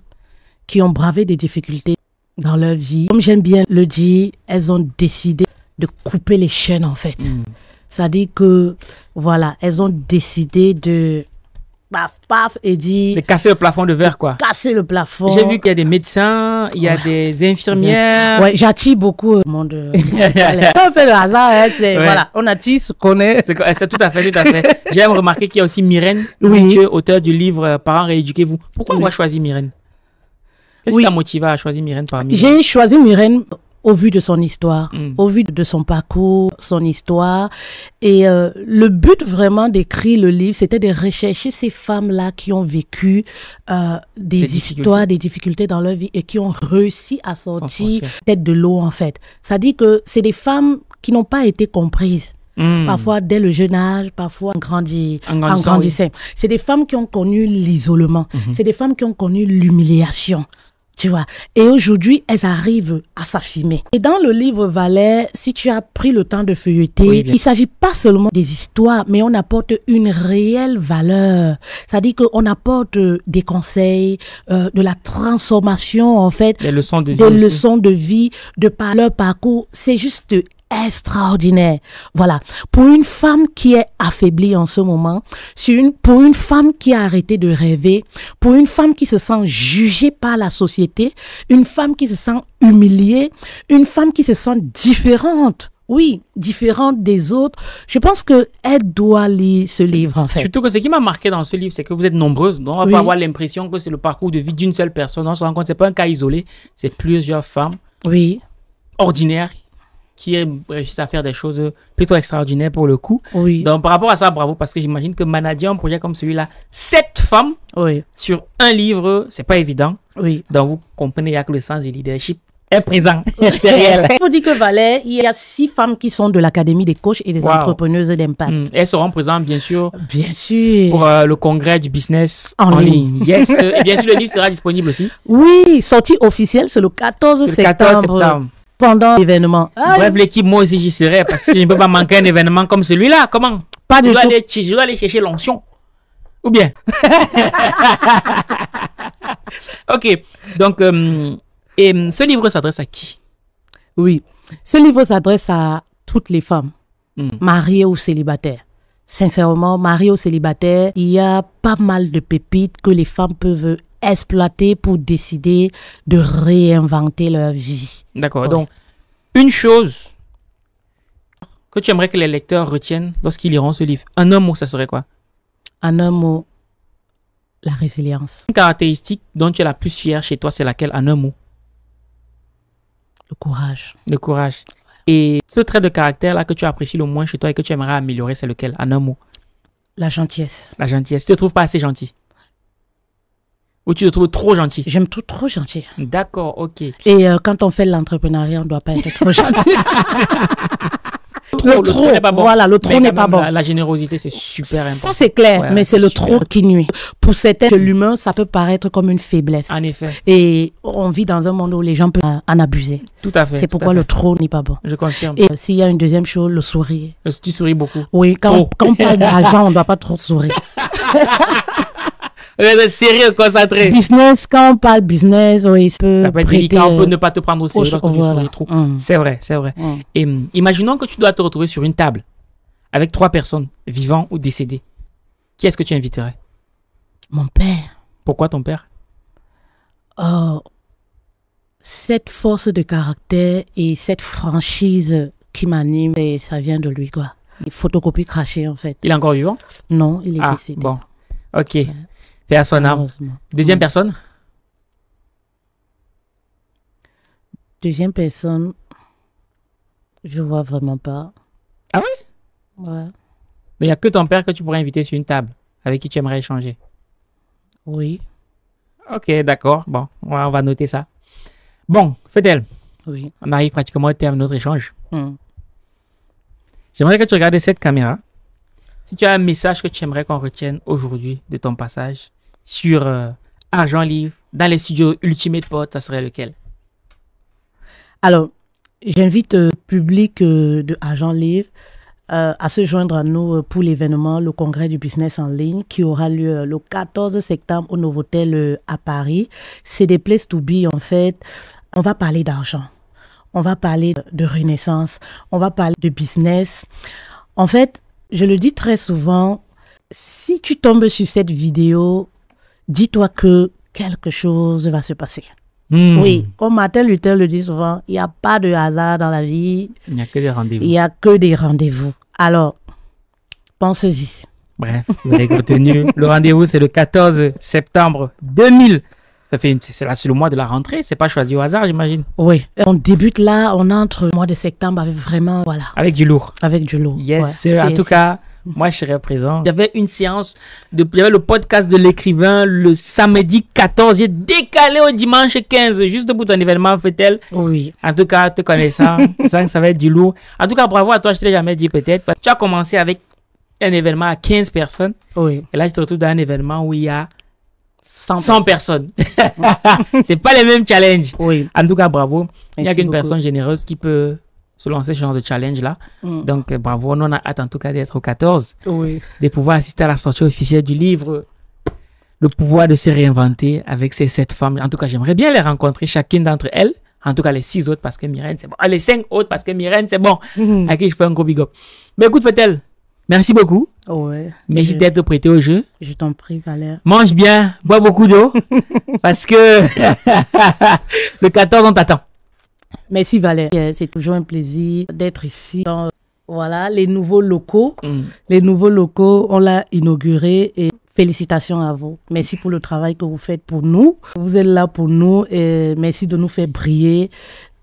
qui ont bravé des difficultés dans leur vie. Comme j'aime bien le dire, elles ont décidé de couper les chaînes en fait. Ça mm. C'est-à-dire que, voilà, elles ont décidé de paf, paf, et dit... De casser le plafond de verre, quoi. casser le plafond. J'ai vu qu'il y a des médecins, il y a des infirmières. Ouais, j'attire beaucoup euh, le monde. Euh, on fait le hasard, hein, voilà, on attire ce qu'on est. C'est tout à fait, tout à fait. J'aime remarquer qu'il y a aussi Myrène, oui. auteur du livre euh, Parents, rééduquez-vous. Pourquoi moi on va choisir Myrène Qu'est-ce qui t'a motivé à choisir Myrène parmi J'ai choisi Myrène au vu de son histoire, hmm. au vu de son parcours, son histoire. Et euh, le but vraiment d'écrire le livre, c'était de rechercher ces femmes-là qui ont vécu euh, des, histoires, des difficultés dans leur vie et qui ont réussi à sortir tête de l'eau, en fait. Ça dit que c'est des femmes qui n'ont pas été comprises. Hmm. Parfois dès le jeune âge, parfois en, grandissant. C'est des femmes qui ont connu l'isolement. Mhm. C'est des femmes qui ont connu l'humiliation tu vois. Et aujourd'hui, elles arrivent à s'affirmer. Et dans le livre Valet, si tu as pris le temps de feuilleter, il s'agit pas seulement des histoires, mais on apporte une réelle valeur. C'est-à-dire qu'on apporte euh, des conseils, euh, de la transformation, en fait. Des leçons de vie. Des leçons de vie, de par leur parcours. C'est juste extraordinaire. Voilà. Pour une femme qui est affaiblie en ce moment, une, pour une femme qui a arrêté de rêver, pour une femme qui se sent jugée par la société, une femme qui se sent humiliée, une femme qui se sent différente oui, différente des autres. Je pense que elle doit lire ce livre, en fait. Surtout que ce qui m'a marqué dans ce livre, c'est que vous êtes nombreuses. Donc, on va pas avoir l'impression que c'est le parcours de vie d'une seule personne. On se rend compte c'est pas un cas isolé. C'est plusieurs femmes. Oui. Ordinaires qui réussissent euh, à faire des choses euh, plutôt extraordinaires pour le coup. Donc, par rapport à ça, bravo, parce que j'imagine que manager un projet comme celui-là, sept femmes sur un livre, c'est pas évident. Oui. Donc, vous comprenez, il n'y a que le sens du leadership est présent. c'est réel. Il faut dire que Valais, il y a six femmes qui sont de l'Académie des coachs et des entrepreneuses d'impact. Hmm. Elles seront présentes, bien sûr. Bien sûr. Pour euh, le congrès du business en, ligne. Yes. et bien sûr, le livre sera disponible aussi. Oui, sortie officielle, c'est le 14 septembre. 14 septembre pendant l'événement. Ah Bref, l'équipe, moi aussi j'y serai parce que je ne peux pas manquer un événement comme celui-là. Comment Pas du je tout. Aller, dois aller chercher l'onction. Ou bien Ok. Donc, euh, et euh, ce livre s'adresse à qui Oui. Ce livre s'adresse à toutes les femmes, hmm. mariées ou célibataires. Sincèrement, mariées ou célibataires, il y a pas mal de pépites que les femmes peuvent exploiter pour décider de réinventer leur vie. D'accord. Donc, une chose que tu aimerais que les lecteurs retiennent lorsqu'ils liront ce livre, en un mot, ça serait quoi En un mot, la résilience. Une caractéristique dont tu es la plus fière chez toi, c'est laquelle en un mot Le courage. Le courage. Et ce trait de caractère-là que tu apprécies le moins chez toi et que tu aimerais améliorer, c'est lequel En un mot La gentillesse. La gentillesse. Tu ne te trouves pas assez gentil ou tu te trouves trop gentil Je me trouve trop gentil. D'accord, ok. Et euh, quand on fait l'entrepreneuriat, on ne doit pas être trop gentil. Trop, le trop, n'est pas bon. Voilà, le trop n'est pas bon. La, générosité, c'est super important. Ça, c'est clair, mais c'est le trop qui nuit. Pour certains, l'humain, ça peut paraître comme une faiblesse. En effet. Et on vit dans un monde où les gens peuvent en abuser. Tout à fait. C'est pourquoi le trop n'est pas bon. Je confirme. Et euh, s'il y a une deuxième chose, le sourire. Euh, tu souris beaucoup. Oui, quand, quand on parle d'argent, on ne doit pas trop sourire. Euh, sérieux, concentré. Business, quand on parle business, oui, ça peut être on peut ne pas te prendre aussi. Euh, sérieux tu les hum. C'est vrai, c'est vrai. Hum. Et hum, imaginons que tu dois te retrouver sur une table avec trois personnes, vivants ou décédées. Qui est-ce que tu inviterais Mon père. Pourquoi ton père oh, Cette force de caractère et cette franchise qui m'anime, ça vient de lui, quoi. Photocopie crachée, en fait. Il est encore vivant Non, il est ah, décédé. Bon, ok. Personne. Deuxième personne Deuxième personne, je vois vraiment pas. Ah ouais Ouais. Il n'y a que ton père que tu pourrais inviter sur une table avec qui tu aimerais échanger. Oui. Ok, d'accord. Bon, on va noter ça. Bon, elle Oui. On arrive pratiquement au terme de notre échange. Hmm. J'aimerais que tu regardes cette caméra. Si tu as un message que tu aimerais qu'on retienne aujourd'hui de ton passage, sur euh, Argent Livre, dans les studios Ultimate Pod, ça serait lequel Alors, j'invite le euh, public euh, de Argent Livre à se joindre à nous pour l'événement, le congrès du business en ligne, qui aura lieu le 14 septembre au Novotel à Paris. C'est des places to be, en fait. On va parler d'argent, on va parler de renaissance, on va parler de business. En fait, je le dis très souvent, si tu tombes sur cette vidéo, dis-toi que quelque chose va se passer. Hmm. Oui, comme Martin Luther le dit souvent, il n'y a pas de hasard dans la vie. Il n'y a que des rendez-vous. Il n'y a que des rendez-vous. Alors, pensez-y. Bref, vous avez retenu. le rendez-vous, c'est le 14 septembre 2000. Ça fait, c'est là, c'est le mois de la rentrée, c'est pas choisi au hasard, j'imagine. Oui. On débute là, on entre le mois de septembre avec vraiment, voilà. Avec du lourd. Avec du lourd. Yes. En tout cas, moi, je serais présent. Il y avait une séance, de, il y avait le podcast de l'écrivain le samedi 14. J'ai décalé au dimanche 15, juste pour ton événement, fait-elle. Oui. En tout cas, te connaissant, ça, ça va être du lourd. En tout cas, bravo à toi, je ne l'ai jamais dit peut-être. Tu as commencé avec un événement à 15 personnes. Oui. Et là, je te retrouve dans un événement où il y a 100, 100 personnes. Ce c'est pas les mêmes challenges. Oui. En tout cas, bravo. il n'y a qu'une personne généreuse qui peut se lancer ce genre de challenge-là. Mm. Donc, euh, bravo. on a hâte en tout cas d'être au 14, oui. de pouvoir assister à la sortie officielle du livre, le pouvoir de se réinventer avec ces sept femmes. En tout cas, j'aimerais bien les rencontrer, chacune d'entre elles. En tout cas, les six autres parce que Myrène, c'est bon. Ah, les cinq autres parce que Myrène, c'est bon. Mm-hmm. À qui je fais un gros big up. Mais écoute, Fatel, merci beaucoup. Ouais, Merci d'être prêté au jeu. Je t'en prie, Valère. Mange bien, bois beaucoup d'eau parce que le 14, on t'attend. Merci Valère. Euh, c'est toujours un plaisir d'être ici dans voilà, les nouveaux locaux. Mm. Les nouveaux locaux, on l'a inauguré et félicitations à vous. Merci pour le travail que vous faites pour nous. Vous êtes là pour nous et merci de nous faire briller.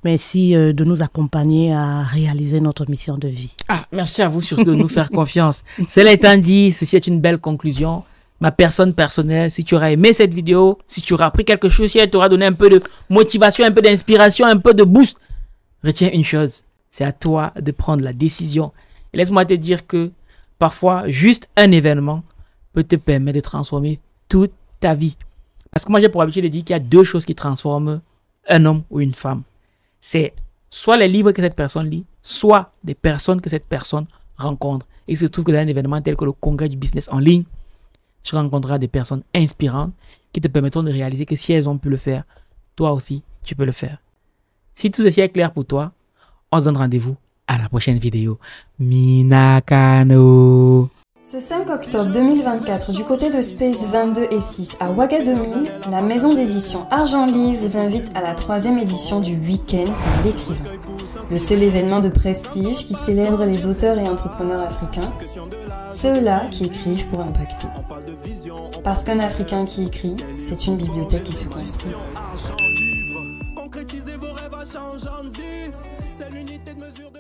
Merci euh, de nous accompagner à réaliser notre mission de vie. Ah, merci à vous surtout de nous faire confiance. Cela étant dit, ceci est une belle conclusion ma personne personnelle, si tu auras aimé cette vidéo, si tu auras appris quelque chose, si elle t'aura donné un peu de motivation, un peu d'inspiration, un peu de boost, retiens une chose, c'est à toi de prendre la décision. laisse-moi te dire que parfois, juste un événement peut te permettre de transformer toute ta vie. Parce que moi, j'ai pour habitude de dire qu'il y a deux choses qui transforment un homme ou une femme. C'est soit les livres que cette personne lit, soit des personnes que cette personne rencontre. Et il se trouve que dans un événement tel que le congrès du business en ligne, tu rencontreras des personnes inspirantes qui te permettront de réaliser que si elles ont pu le faire, toi aussi, tu peux le faire. Si tout ceci est clair pour toi, on se donne rendez-vous à la prochaine vidéo. Minakano ce 5 octobre 2024, du côté de Space 22 et 6 à Ouagadougou, la maison d'édition Argent Livre vous invite à la troisième édition du Week-end de l'écrivain. Le seul événement de prestige qui célèbre les auteurs et entrepreneurs africains, ceux-là qui écrivent pour impacter. Parce qu'un Africain qui écrit, c'est une bibliothèque qui se construit. mesure